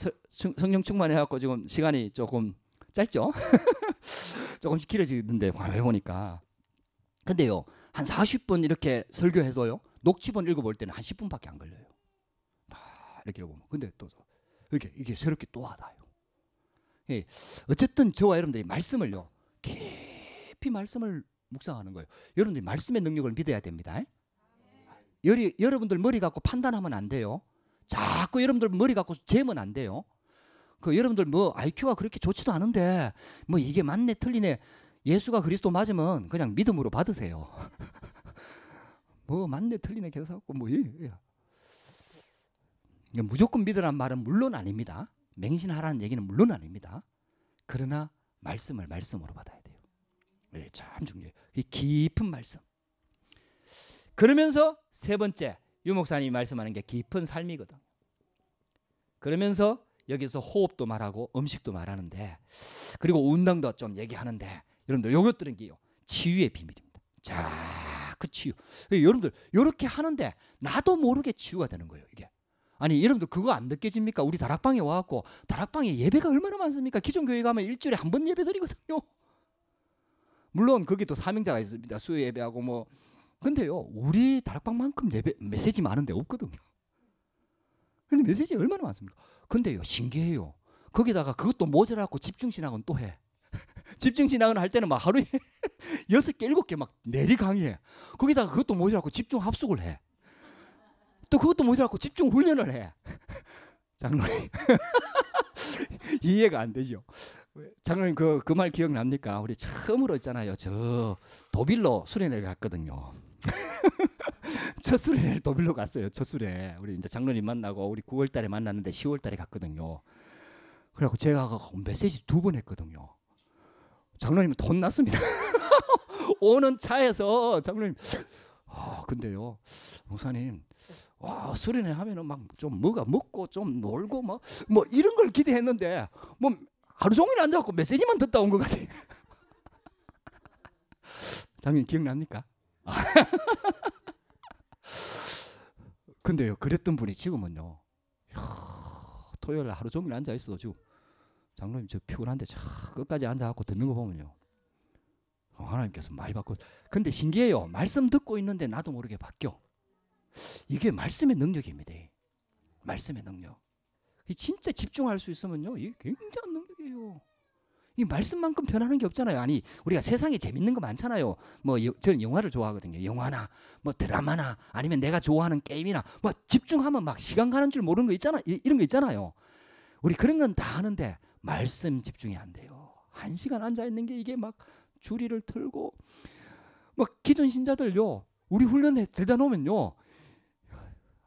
[SPEAKER 1] 성령 충만해갖고 지금 시간이 조금 짧죠. 조금씩 길어지는데 과외 보니까. 근데요 한 40분 이렇게 설교해도요 녹취본 읽어볼 때는 한 10분밖에 안 걸려요. 다 이렇게 보면 근데 또 이게 이게 새롭게 또와닿요 예, 어쨌든 저와 여러분들이 말씀을요 깊이 말씀을 묵상하는 거예요. 여러분들 말씀의 능력을 믿어야 됩니다. 여리, 여러분들 머리 갖고 판단하면 안 돼요. 자꾸 여러분들 머리 갖고 재면 안 돼요. 그 여러분들 뭐 IQ가 그렇게 좋지도 않은데 뭐 이게 맞네 틀리네 예수가 그리스도 맞으면 그냥 믿음으로 받으세요. 뭐 맞네 틀리네 계속하고 뭐 이. 무조건 믿으란 말은 물론 아닙니다. 맹신하라는 얘기는 물론 아닙니다. 그러나 말씀을 말씀으로 받아요. 네, 참 중요해요. 깊은 말씀. 그러면서 세 번째 유 목사님이 말씀하는 게 깊은 삶이거든. 그러면서 여기서 호흡도 말하고 음식도 말하는데 그리고 운동도 좀 얘기하는데 여러분들 요것들은 게요 치유의 비밀입니다. 자, 그 치유. 예, 여러분들 이렇게 하는데 나도 모르게 치유가 되는 거예요. 이게. 아니 여러분들 그거 안 느껴집니까? 우리 다락방에 와갖고 다락방에 예배가 얼마나 많습니까? 기존 교회 가면 일주일에 한 번 예배 드리거든요. 물론 거기 또 사명자가 있습니다. 수요 예배하고 뭐. 근데요, 우리 다락방만큼 예배, 메시지 많은데 없거든요. 근데 메시지 얼마나 많습니까? 근데요, 신기해요. 거기다가 그것도 모자라고 집중신학은 또 해. 집중신학은 할 때는 막 하루에 여섯 개, 일곱 개 막 내리 강의해. 거기다가 그것도 모자라고 집중 합숙을 해. 또 그것도 모자라고 집중 훈련을 해. 장로님. 이해가 안 되죠. 장로님 그 그 말 기억납니까? 우리 처음으로 있잖아요. 저 도빌로 수련회를 갔거든요. 첫 수련회를 도빌로 갔어요. 첫수련 우리 이제 장로님 만나고 우리 9월 달에 만났는데 10월 달에 갔거든요. 그래갖고 제가 가 그 메시지 두 번 했거든요. 장로님 돈 났습니다. 오는 차에서 장로님 아, 근데요. 목사님 와, 아, 수련회 하면은 막 좀 뭐가 먹고 좀 놀고 뭐, 뭐 이런 걸 기대했는데 뭐 하루 종일 앉아갖고 메시지만 듣다 온 것 같아. 장님 기억납니까? 근데요, 그랬던 분이 지금은요, 토요일 하루 종일 앉아 있어도 지금 장로님 저 피곤한데 저 끝까지 앉아갖고 듣는 거 보면요, 어, 하나님께서 많이 바꿔. 근데 신기해요. 말씀 듣고 있는데 나도 모르게 바뀌어. 이게 말씀의 능력입니다. 말씀의 능력. 진짜 집중할 수 있으면요. 이게 굉장한 능력이에요. 이 말씀만큼 변하는 게 없잖아요. 아니 우리가 세상에 재밌는 거 많잖아요. 뭐 여, 저는 영화를 좋아하거든요. 영화나 뭐 드라마나 아니면 내가 좋아하는 게임이나 뭐 집중하면 막 시간 가는 줄 모르는 거 있잖아. 이, 이런 거 있잖아요. 우리 그런 건 다 하는데 말씀 집중이 안 돼요. 한 시간 앉아 있는 게 이게 막 줄이를 틀고 막 뭐, 기존 신자들요. 우리 훈련에 들다 놓으면요.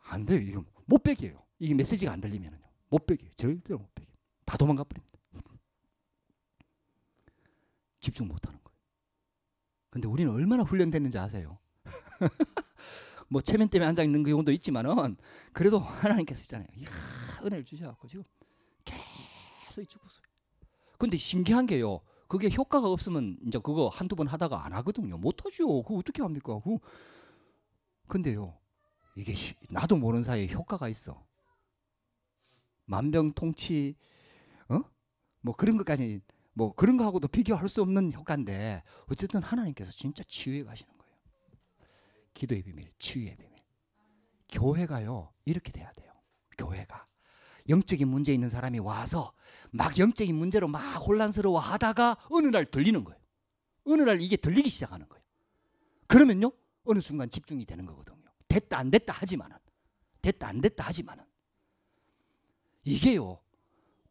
[SPEAKER 1] 안 돼요. 이거 못 빼기예요. 이게 메시지가 안 들리면은요. 못 빼기예요. 절대로 못 빼기. 다 도망가 버립니다. 집중 못 하는 거예요. 근데 우리는 얼마나 훈련됐는지 아세요? 뭐 체면 때문에 앉아 있는 경우도 있지만은 그래도 하나님께서 있잖아요. 이야, 은혜를 주셔 갖고 지금 계속 이쪽 보세요. 근데 신기한 게요. 그게 효과가 없으면 이제 그거 한두 번 하다가 안 하거든요. 못 하죠. 그거 어떻게 합니까? 그 근데요. 이게 나도 모르는 사이에 효과가 있어. 만병통치 어? 뭐 그런 것까지 뭐 그런 거하고도 비교할 수 없는 효과인데 어쨌든 하나님께서 진짜 치유해 가시는 거예요. 기도의 비밀, 치유의 비밀. 교회가요. 이렇게 돼야 돼요. 교회가 영적인 문제 있는 사람이 와서 막 영적인 문제로 막 혼란스러워 하다가 어느 날 들리는 거예요. 어느 날 이게 들리기 시작하는 거예요. 그러면요. 어느 순간 집중이 되는 거거든. 됐다 안 됐다 하지만은 됐다 안 됐다 하지만은 이게요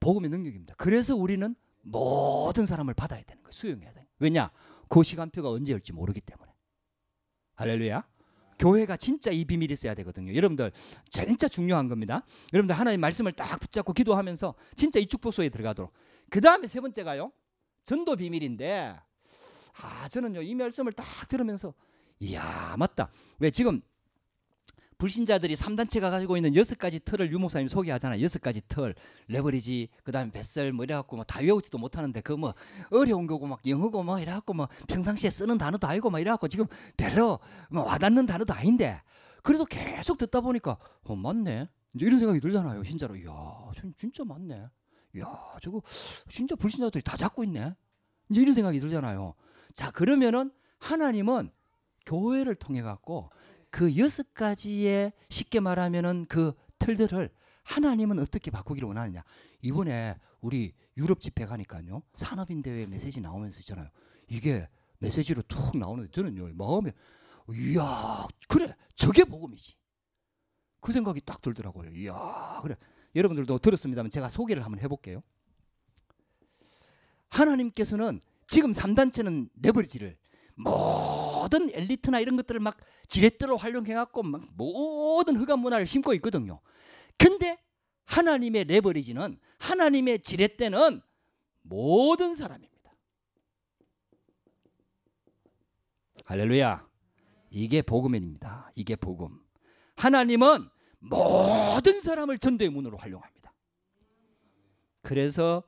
[SPEAKER 1] 복음의 능력입니다. 그래서 우리는 모든 사람을 받아야 되는 거예요. 수용해야 돼요. 왜냐? 그 시간표가 언제일지 모르기 때문에. 할렐루야. 교회가 진짜 이 비밀이 있어야 되거든요. 여러분들 진짜 중요한 겁니다. 여러분들 하나님 말씀을 딱 붙잡고 기도하면서 진짜 이 축복소에 들어가도록. 그 다음에 세 번째가요. 전도 비밀인데 아 저는요 이 말씀을 딱 들으면서 이야 맞다. 왜 지금 불신자들이 3단체가 가지고 있는 여섯 가지 틀을 유목사님이 소개하잖아요. 여섯 가지 틀. 레버리지, 그 다음에 뱃살, 뭐 이래갖고 뭐다 외우지도 못하는데 그 뭐 어려운 거고 막 영어고 막 뭐 이래갖고 뭐 평상시에 쓰는 단어도 아니고 막 뭐 이래갖고 지금 별로 뭐 와닿는 단어도 아닌데 그래도 계속 듣다 보니까 어, 맞네. 이제 이런 생각이 들잖아요. 진짜로. 이야, 진짜 맞네. 이야, 저거 진짜 불신자들이 다 잡고 있네. 이제 이런 생각이 들잖아요. 자, 그러면은 하나님은 교회를 통해 갖고 그 여섯 가지의 쉽게 말하면은 그 틀들을 하나님은 어떻게 바꾸기를 원하느냐. 이번에 우리 유럽 집회 가니까요. 산업인대회 메시지 나오면서 있잖아요. 이게 메시지로 툭 나오는데 저는요. 마음에 이야 그래 저게 복음이지. 그 생각이 딱 들더라고요. 이야 그래 여러분들도 들었습니다만 제가 소개를 한번 해볼게요. 하나님께서는 지금 3단체는 레버리지를 뭐 모든 엘리트나 이런 것들을 막 지렛대로 활용해갖고 막 모든 흑암 문화를 심고 있거든요. 근데 하나님의 레버리지는 하나님의 지렛대는 모든 사람입니다. 할렐루야. 이게 복음입니다. 이게 복음. 하나님은 모든 사람을 전도의 문으로 활용합니다. 그래서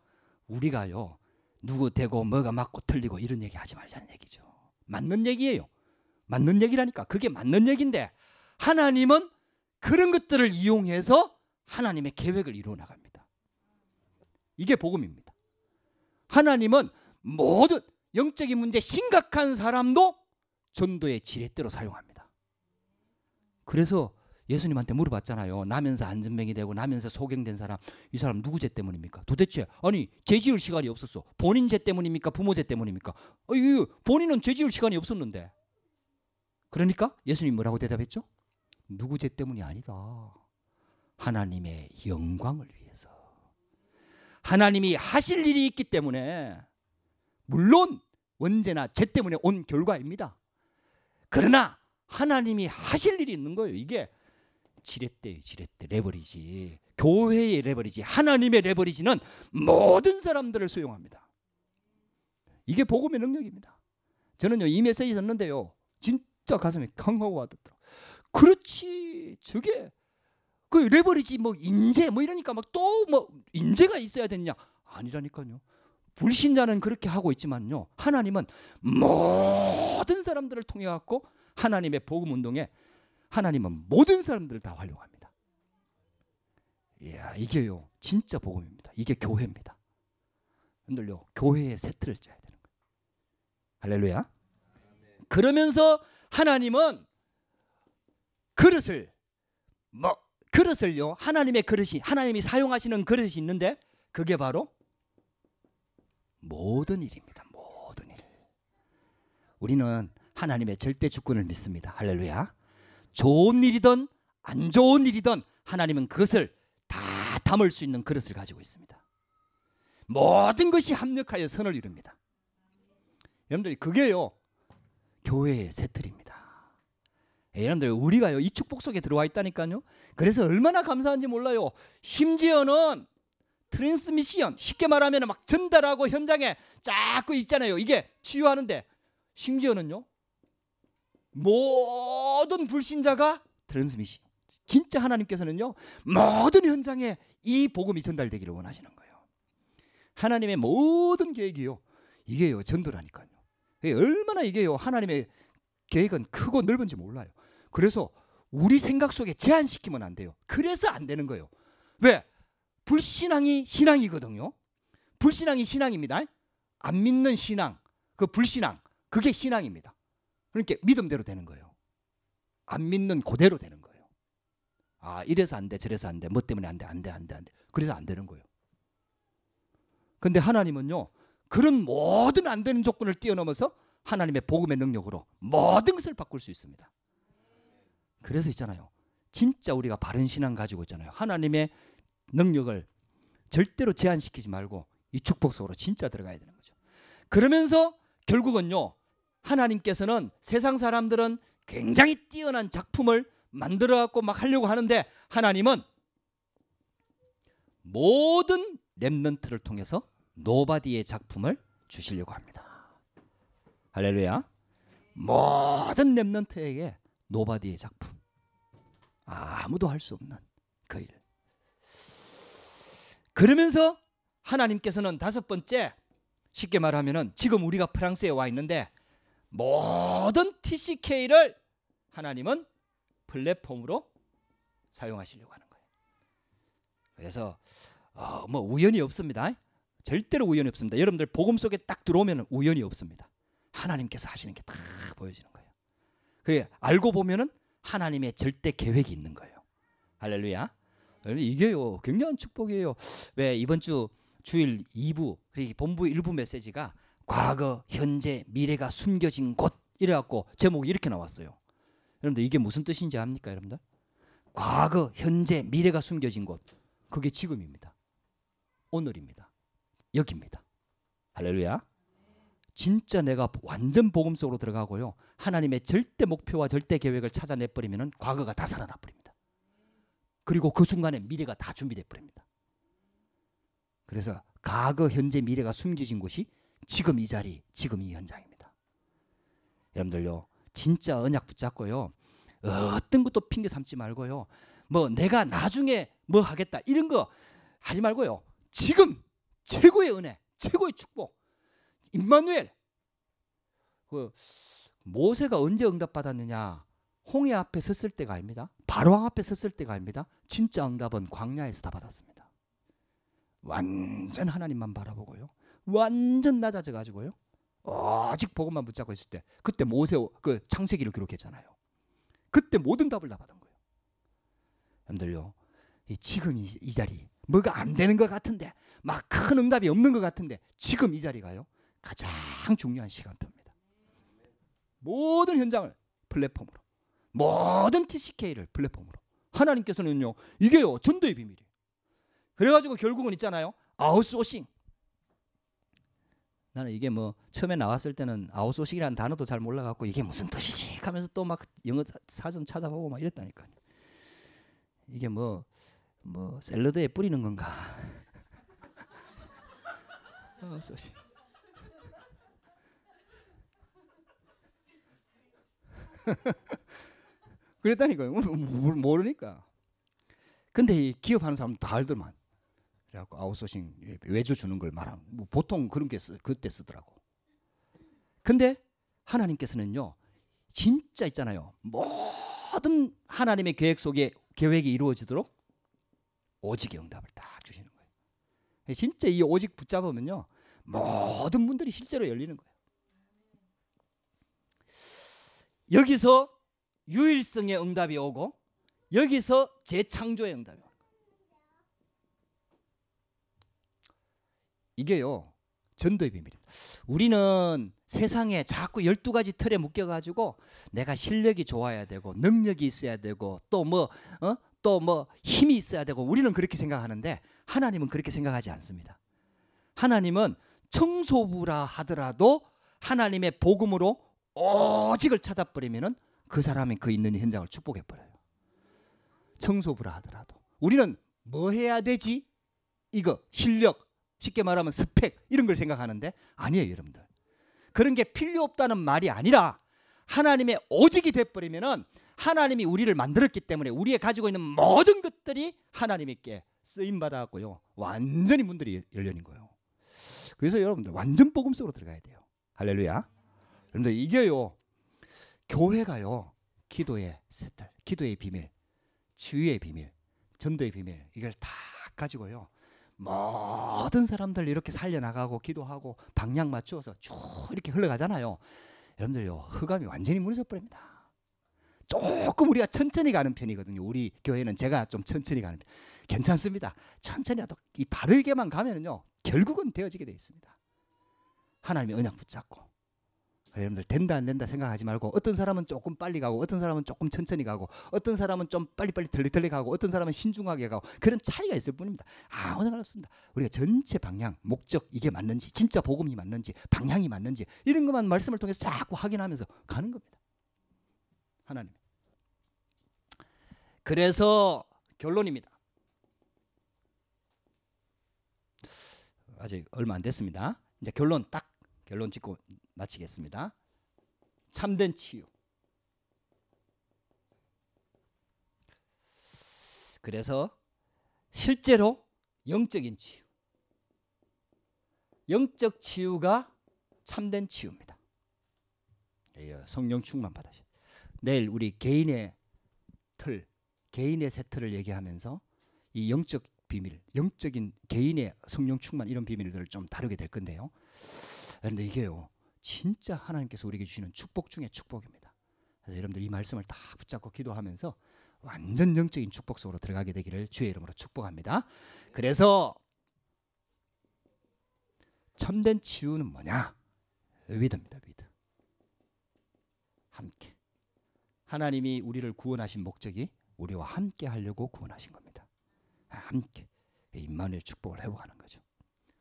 [SPEAKER 1] 우리가요. 누구 되고 뭐가 맞고 틀리고 이런 얘기 하지 말자는 얘기죠. 맞는 얘기예요. 맞는 얘기라니까. 그게 맞는 얘기인데 하나님은 그런 것들을 이용해서 하나님의 계획을 이루어 나갑니다. 이게 복음입니다. 하나님은 모든 영적인 문제 심각한 사람도 전도의 지렛대로 사용합니다. 그래서 예수님한테 물어봤잖아요. 나면서 안전병이 되고 나면서 소경된 사람 이 사람 누구 죄 때문입니까? 도대체 아니 죄 지을 시간이 없었어. 본인 죄 때문입니까? 부모 죄 때문입니까? 어니 본인은 죄 지을 시간이 없었는데. 그러니까 예수님 뭐라고 대답했죠? 누구 죄 때문이 아니다. 하나님의 영광을 위해서. 하나님이 하실 일이 있기 때문에 물론 언제나 죄 때문에 온 결과입니다. 그러나 하나님이 하실 일이 있는 거예요. 이게 지렛대예요. 지렛대 레버리지. 교회의 레버리지 하나님의 레버리지는 모든 사람들을 수용합니다. 이게 복음의 능력입니다. 저는요 이 메시지 썼는데요 진짜 가슴이 강하고 와닿더라. 그렇지 저게 그 레버리지 뭐 인재 뭐 이러니까 막 또 뭐 인재가 있어야 되느냐 아니라니까요. 불신자는 그렇게 하고 있지만요 하나님은 모든 사람들을 통해 갖고 하나님의 복음 운동에 하나님은 모든 사람들을 다 활용합니다. 이야, 이게요. 진짜 복음입니다. 이게 교회입니다. 흔들려 교회의 세트를 짜야 되는 거예요. 할렐루야. 그러면서 하나님은 그릇을 뭐 그릇을요. 하나님의 그릇이 하나님이 사용하시는 그릇이 있는데 그게 바로 모든 일입니다. 모든 일. 우리는 하나님의 절대 주권을 믿습니다. 할렐루야. 좋은 일이든 안 좋은 일이든 하나님은 그것을 다 담을 수 있는 그릇을 가지고 있습니다. 모든 것이 합력하여 선을 이룹니다. 여러분들 그게요 교회의 새틀입니다. 여러분들 우리가요 이 축복 속에 들어와 있다니까요. 그래서 얼마나 감사한지 몰라요. 심지어는 트랜스미션 쉽게 말하면 막 전달하고 현장에 자꾸 있잖아요. 이게 치유하는데 심지어는요 모든 불신자가 트랜스미시 진짜 하나님께서는요 모든 현장에 이 복음이 전달되기를 원하시는 거예요. 하나님의 모든 계획이요 이게요 전도라니까요. 얼마나 이게요 하나님의 계획은 크고 넓은지 몰라요. 그래서 우리 생각 속에 제한시키면 안 돼요. 그래서 안 되는 거예요. 왜? 불신앙이 신앙이거든요. 불신앙이 신앙입니다. 안 믿는 신앙, 그 불신앙, 그게 신앙입니다. 그러니까 믿음대로 되는 거예요. 안 믿는 그대로 되는 거예요. 아, 이래서 안 돼, 저래서 안 돼, 뭐 때문에 안 돼, 안 돼, 안 돼, 안 돼. 그래서 안 되는 거예요. 근데 하나님은요, 그런 모든 안 되는 조건을 뛰어넘어서 하나님의 복음의 능력으로 모든 것을 바꿀 수 있습니다. 그래서 있잖아요. 진짜 우리가 바른 신앙 가지고 있잖아요. 하나님의 능력을 절대로 제한시키지 말고 이 축복 속으로 진짜 들어가야 되는 거죠. 그러면서 결국은요, 하나님께서는 세상 사람들은 굉장히 뛰어난 작품을 만들어 갖고 막 하려고 하는데 하나님은 모든 렘넌트를 통해서 노바디의 작품을 주시려고 합니다. 할렐루야. 모든 렘넌트에게 노바디의 작품. 아무도 할 수 없는 그 일. 그러면서 하나님께서는 다섯 번째 쉽게 말하면은 지금 우리가 프랑스에 와 있는데 모든 TCK를 하나님은 플랫폼으로 사용하시려고 하는 거예요. 그래서 어, 뭐 우연이 없습니다. 절대로 우연이 없습니다. 여러분들 복음 속에 딱 들어오면 우연이 없습니다. 하나님께서 하시는 게 다 보여지는 거예요. 그 알고 보면은 하나님의 절대 계획이 있는 거예요. 할렐루야. 이게요 굉장한 축복이에요. 왜 이번 주 주일 2부 본부 1부 메시지가 과거, 현재, 미래가 숨겨진 곳 이래갖고 제목이 이렇게 나왔어요. 여러분들 이게 무슨 뜻인지 압니까, 여러분들? 과거, 현재, 미래가 숨겨진 곳 그게 지금입니다. 오늘입니다. 여기입니다. 할렐루야. 진짜 내가 완전 복음 속으로 들어가고요. 하나님의 절대 목표와 절대 계획을 찾아내 버리면 과거가 다 살아나 버립니다. 그리고 그 순간에 미래가 다 준비돼 버립니다. 그래서 과거, 현재, 미래가 숨겨진 곳이 지금 이 자리, 지금 이 현장입니다. 여러분들요, 진짜 언약 붙잡고요. 어떤 것도 핑계 삼지 말고요. 뭐 내가 나중에 뭐 하겠다 이런 거 하지 말고요. 지금 최고의 은혜, 최고의 축복. 임마누엘. 그 모세가 언제 응답받았느냐? 홍해 앞에 섰을 때가 아닙니다. 바로왕 앞에 섰을 때가 아닙니다. 진짜 응답은 광야에서 다 받았습니다. 완전 하나님만 바라보고요. 완전 낮아져 가지고요. 아직 복음만 붙잡고 있을 때 그때 모세 그 창세기를 기록했잖아요. 그때 모든 답을 다 받은 거예요. 여러분들요. 지금 이, 이 자리 뭐가 안 되는 것 같은데 막 큰 응답이 없는 것 같은데 지금 이 자리가요. 가장 중요한 시간표입니다. 모든 현장을 플랫폼으로 모든 TCK를 플랫폼으로 하나님께서는요 이게요 전도의 비밀이에요. 그래가지고 결국은 있잖아요 아웃소싱 나는 이게 뭐 처음에 나왔을 때는 아웃소싱이라는 단어도 잘 몰라갖고 이게 무슨 뜻이지 하면서 또 막 영어 사전 찾아보고 막 이랬다니까요. 이게 뭐, 뭐 샐러드에 뿌리는 건가? 아웃소싱. 그랬다니까요. 뭐, 뭐, 모르니까. 근데 이 기업하는 사람 다 알더만. 그래갖고 아웃소싱 예, 외주 주는 걸 말하는 뭐 보통 그런 게 쓰, 그때 쓰더라고. 근데 하나님께서는요 진짜 있잖아요 모든 하나님의 계획 속에 계획이 이루어지도록 오직의 응답을 딱 주시는 거예요. 예, 진짜 이 오직 붙잡으면요 모든 문들이 실제로 열리는 거예요. 여기서 유일성의 응답이 오고 여기서 재창조의 응답이 오고 이게요. 전도의 비밀입니다. 우리는 세상에 자꾸 12가지 틀에 묶여 가지고 내가 실력이 좋아야 되고 능력이 있어야 되고 또뭐 어? 뭐 힘이 있어야 되고 우리는 그렇게 생각하는데 하나님은 그렇게 생각하지 않습니다. 하나님은 청소부라 하더라도 하나님의 복음으로 오직을 찾아버리면은 그 사람이 그 있는 현장을 축복해 버려요. 청소부라 하더라도 우리는 뭐 해야 되지? 이거 실력, 쉽게 말하면 스펙 이런 걸 생각하는데 아니에요, 여러분들. 그런 게 필요 없다는 말이 아니라 하나님의 오직이 돼 버리면은 하나님이 우리를 만들었기 때문에 우리의 가지고 있는 모든 것들이 하나님께 쓰임 받아갖고요 완전히 문들이 열려는 거예요. 그래서 여러분들 완전 복음 속으로 들어가야 돼요. 할렐루야. 여러분들 이게요 교회가요 기도의 세달, 기도의 비밀, 치유의 비밀, 전도의 비밀 이걸 다 가지고요 모든 사람들 이렇게 살려나가고 기도하고 방향 맞추어서 쭉 이렇게 흘러가잖아요. 여러분들요, 흑암이 완전히 무너져버립니다. 조금 우리가 천천히 가는 편이거든요. 우리 교회는 제가 좀 천천히 가는 편. 괜찮습니다. 천천히라도 이 바르게만 가면은요, 결국은 되어지게 되어 있습니다. 하나님의 언약 붙잡고 여러분들 된다 안 된다 생각하지 말고 어떤 사람은 조금 빨리 가고 어떤 사람은 조금 천천히 가고 어떤 사람은 좀 빨리빨리 들리들리 가고 어떤 사람은 신중하게 가고 그런 차이가 있을 뿐입니다. 아무 상관없습니다. 우리가 전체 방향, 목적 이게 맞는지 진짜 복음이 맞는지 방향이 맞는지 이런 것만 말씀을 통해서 자꾸 확인하면서 가는 겁니다. 하나님. 그래서 결론입니다. 아직 얼마 안 됐습니다. 이제 결론 딱 결론 짓고 마치겠습니다. 참된 치유. 그래서 실제로 영적인 치유. 영적 치유가 참된 치유입니다. 예, 예, 성령 충만 받으시. 내일 우리 개인의 틀, 개인의 세 틀을 얘기하면서 이 영적 비밀, 영적인 개인의 성령 충만 이런 비밀들을 좀 다루게 될 건데요. 그런데 이게요. 진짜 하나님께서 우리에게 주시는 축복 중에 축복입니다. 그래서 여러분들 이 말씀을 딱 붙잡고 기도하면서 완전 영적인 축복 속으로 들어가게 되기를 주의 이름으로 축복합니다. 그래서 참된 치유는 뭐냐? 위드입니다. 위드. 함께. 하나님이 우리를 구원하신 목적이 우리와 함께 하려고 구원하신 겁니다. 함께. 임마누 축복을 회복하는 거죠.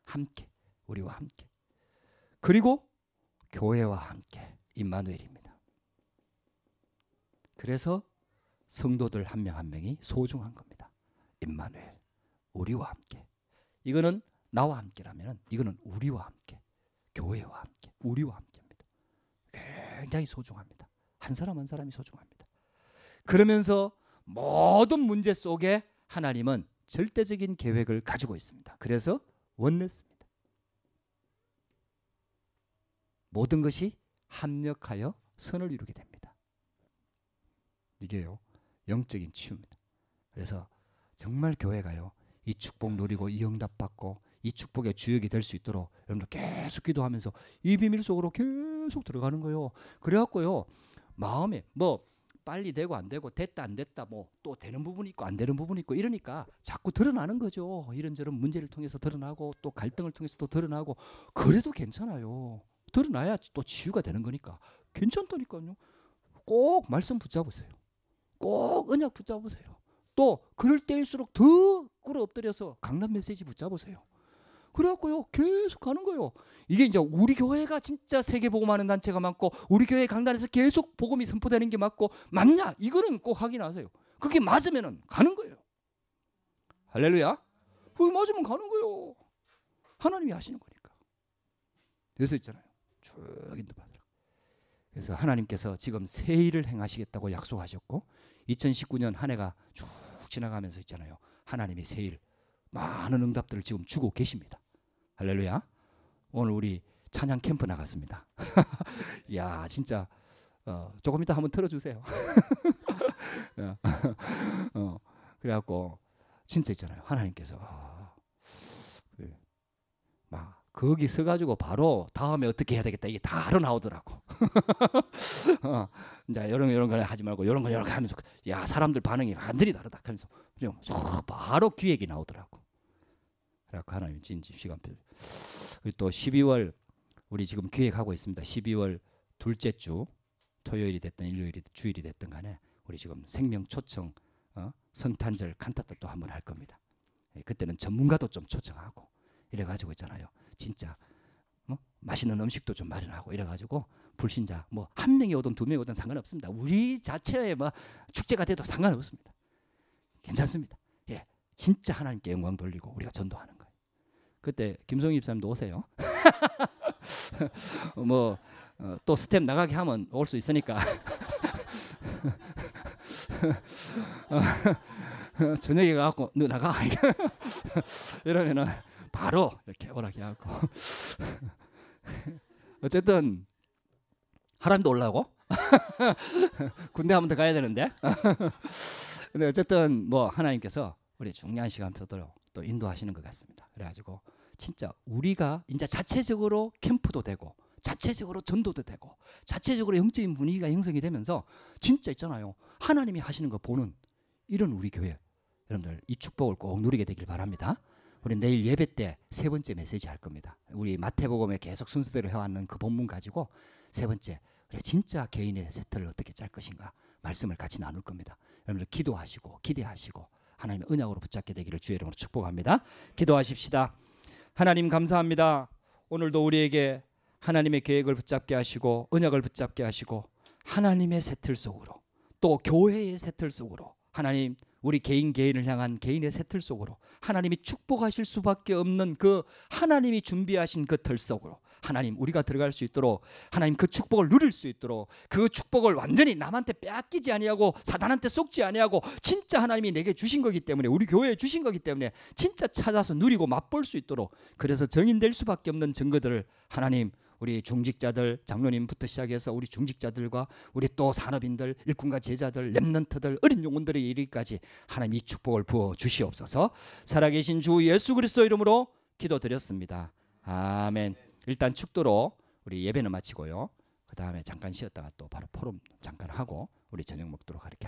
[SPEAKER 1] 함께. 우리와 함께. 그리고 교회와 함께 임마누엘입니다. 그래서 성도들 한 명 한 명이 소중한 겁니다. 임마누엘 우리와 함께. 이거는 나와 함께라면 이거는 우리와 함께. 교회와 함께. 우리와 함께입니다. 굉장히 소중합니다. 한 사람 한 사람이 소중합니다. 그러면서 모든 문제 속에 하나님은 절대적인 계획을 가지고 있습니다. 그래서 원네스 모든 것이 합력하여 선을 이루게 됩니다. 이게요. 영적인 치유입니다. 그래서 정말 교회가요. 이 축복 누리고 이 응답 받고 이 축복의 주역이 될 수 있도록 여러분들 계속 기도하면서 이 비밀 속으로 계속 들어가는 거요. 그래갖고요. 마음에 뭐 빨리 되고 안 되고 됐다 안 됐다 뭐 또 되는 부분이 있고 안 되는 부분이 있고 이러니까 자꾸 드러나는 거죠. 이런저런 문제를 통해서 드러나고 또 갈등을 통해서 또 드러나고 그래도 괜찮아요. 드러나야 또 치유가 되는 거니까 괜찮다니까요. 꼭 말씀 붙잡으세요. 꼭 언약 붙잡으세요. 또 그럴 때일수록 더 꿇어 엎드려서 강남 메시지 붙잡으세요. 그래갖고요 계속 가는 거예요. 이게 이제 우리 교회가 진짜 세계 복음하는 단체가 많고 우리 교회 강단에서 계속 복음이 선포되는 게 맞고 맞냐 이거는 꼭 확인하세요. 그게 맞으면은 가는 거예요. 할렐루야. 그게 맞으면 가는 거예요. 하나님이 하시는 거니까. 그래서 있잖아요. 쭉 인도받으라. 그래서 하나님께서 지금 새 일을 행하시겠다고 약속하셨고 2019년 한 해가 쭉 지나가면서 있잖아요. 하나님이 새 일, 많은 응답들을 지금 주고 계십니다. 할렐루야. 오늘 우리 찬양 캠프 나갔습니다. 야, 진짜 어, 조금 이따 한번 틀어주세요. 어, 어, 그래갖고 진짜 있잖아요. 하나님께서 어, 거기 서가지고 바로 다음에 어떻게 해야 되겠다 이게 다로 나오더라고. 어, 이제 이런 이런 걸 하지 말고 이런 거 이런 거 하면서 야 사람들 반응이 완전히 다르다. 그래서 바로 기획이 나오더라고. 그고 하나님 진지 시간표. 그리고 또 12월 우리 지금 기획하고 있습니다. 12월 둘째 주 토요일이 됐든 일요일이 주일이 됐든 간에 우리 지금 생명 초청 어? 성탄절 칸타타 또한번 할 겁니다. 예, 그때는 전문가도 좀 초청하고 이래 가지고 있잖아요. 진짜 뭐 맛있는 음식도 좀 마련하고 이래가지고 불신자 뭐 한 명이 오든 두 명이 오든 상관없습니다. 우리 자체의 뭐 축제가 돼도 상관없습니다. 괜찮습니다. 예, 진짜 하나님께 영광 돌리고 우리가 전도하는 거예요. 그때 김성희 입사님도 오세요. 뭐또 어, 스텝 나가게 하면 올 수 있으니까 어, 저녁에 가갖고 누 나가 이러면은 바로 이렇게 오락게 하고 어쨌든 하람도 올라고 군대 한 번 더 가야 되는데 근데 어쨌든 뭐 하나님께서 우리 중요한 시간표도로또 인도하시는 것 같습니다 그래가지고 진짜 우리가 이제 자체적으로 캠프도 되고 자체적으로 전도도 되고 자체적으로 영적인 분위기가 형성이 되면서 진짜 있잖아요 하나님이 하시는 거 보는 이런 우리 교회 여러분들 이 축복을 꼭 누리게 되길 바랍니다 우리 내일 예배 때 세 번째 메시지 할 겁니다. 우리 마태복음에 계속 순서대로 해왔는 그 본문 가지고 세 번째 그래 진짜 개인의 세트를 어떻게 짤 것인가 말씀을 같이 나눌 겁니다. 여러분들 기도하시고 기대하시고 하나님의 은약으로 붙잡게 되기를 주의 이름으로 축복합니다. 기도하십시다. 하나님 감사합니다. 오늘도 우리에게 하나님의 계획을 붙잡게 하시고 은약을 붙잡게 하시고 하나님의 세틀 속으로 또 교회의 세틀 속으로 하나님 우리 개인 개인을 향한 개인의 새틀 속으로 하나님이 축복하실 수밖에 없는 그 하나님이 준비하신 그 틀 속으로 하나님 우리가 들어갈 수 있도록 하나님 그 축복을 누릴 수 있도록 그 축복을 완전히 남한테 빼앗기지 아니하고 사단한테 쏙지 아니하고 진짜 하나님이 내게 주신 거기 때문에 우리 교회에 주신 거기 때문에 진짜 찾아서 누리고 맛볼 수 있도록 그래서 정인될 수밖에 없는 증거들을 하나님 우리 중직자들 장로님부터 시작해서 우리 중직자들과 우리 또 산업인들 일꾼과 제자들 렘넌트들 어린 영혼들의 이르까지 하나님 이 축복을 부어 주시옵소서 살아계신 주 예수 그리스도 이름으로 기도드렸습니다 아멘 일단 축도로 우리 예배는 마치고요 그 다음에 잠깐 쉬었다가 또 바로 포럼 잠깐 하고 우리 저녁 먹도록 하렇게 하겠습니다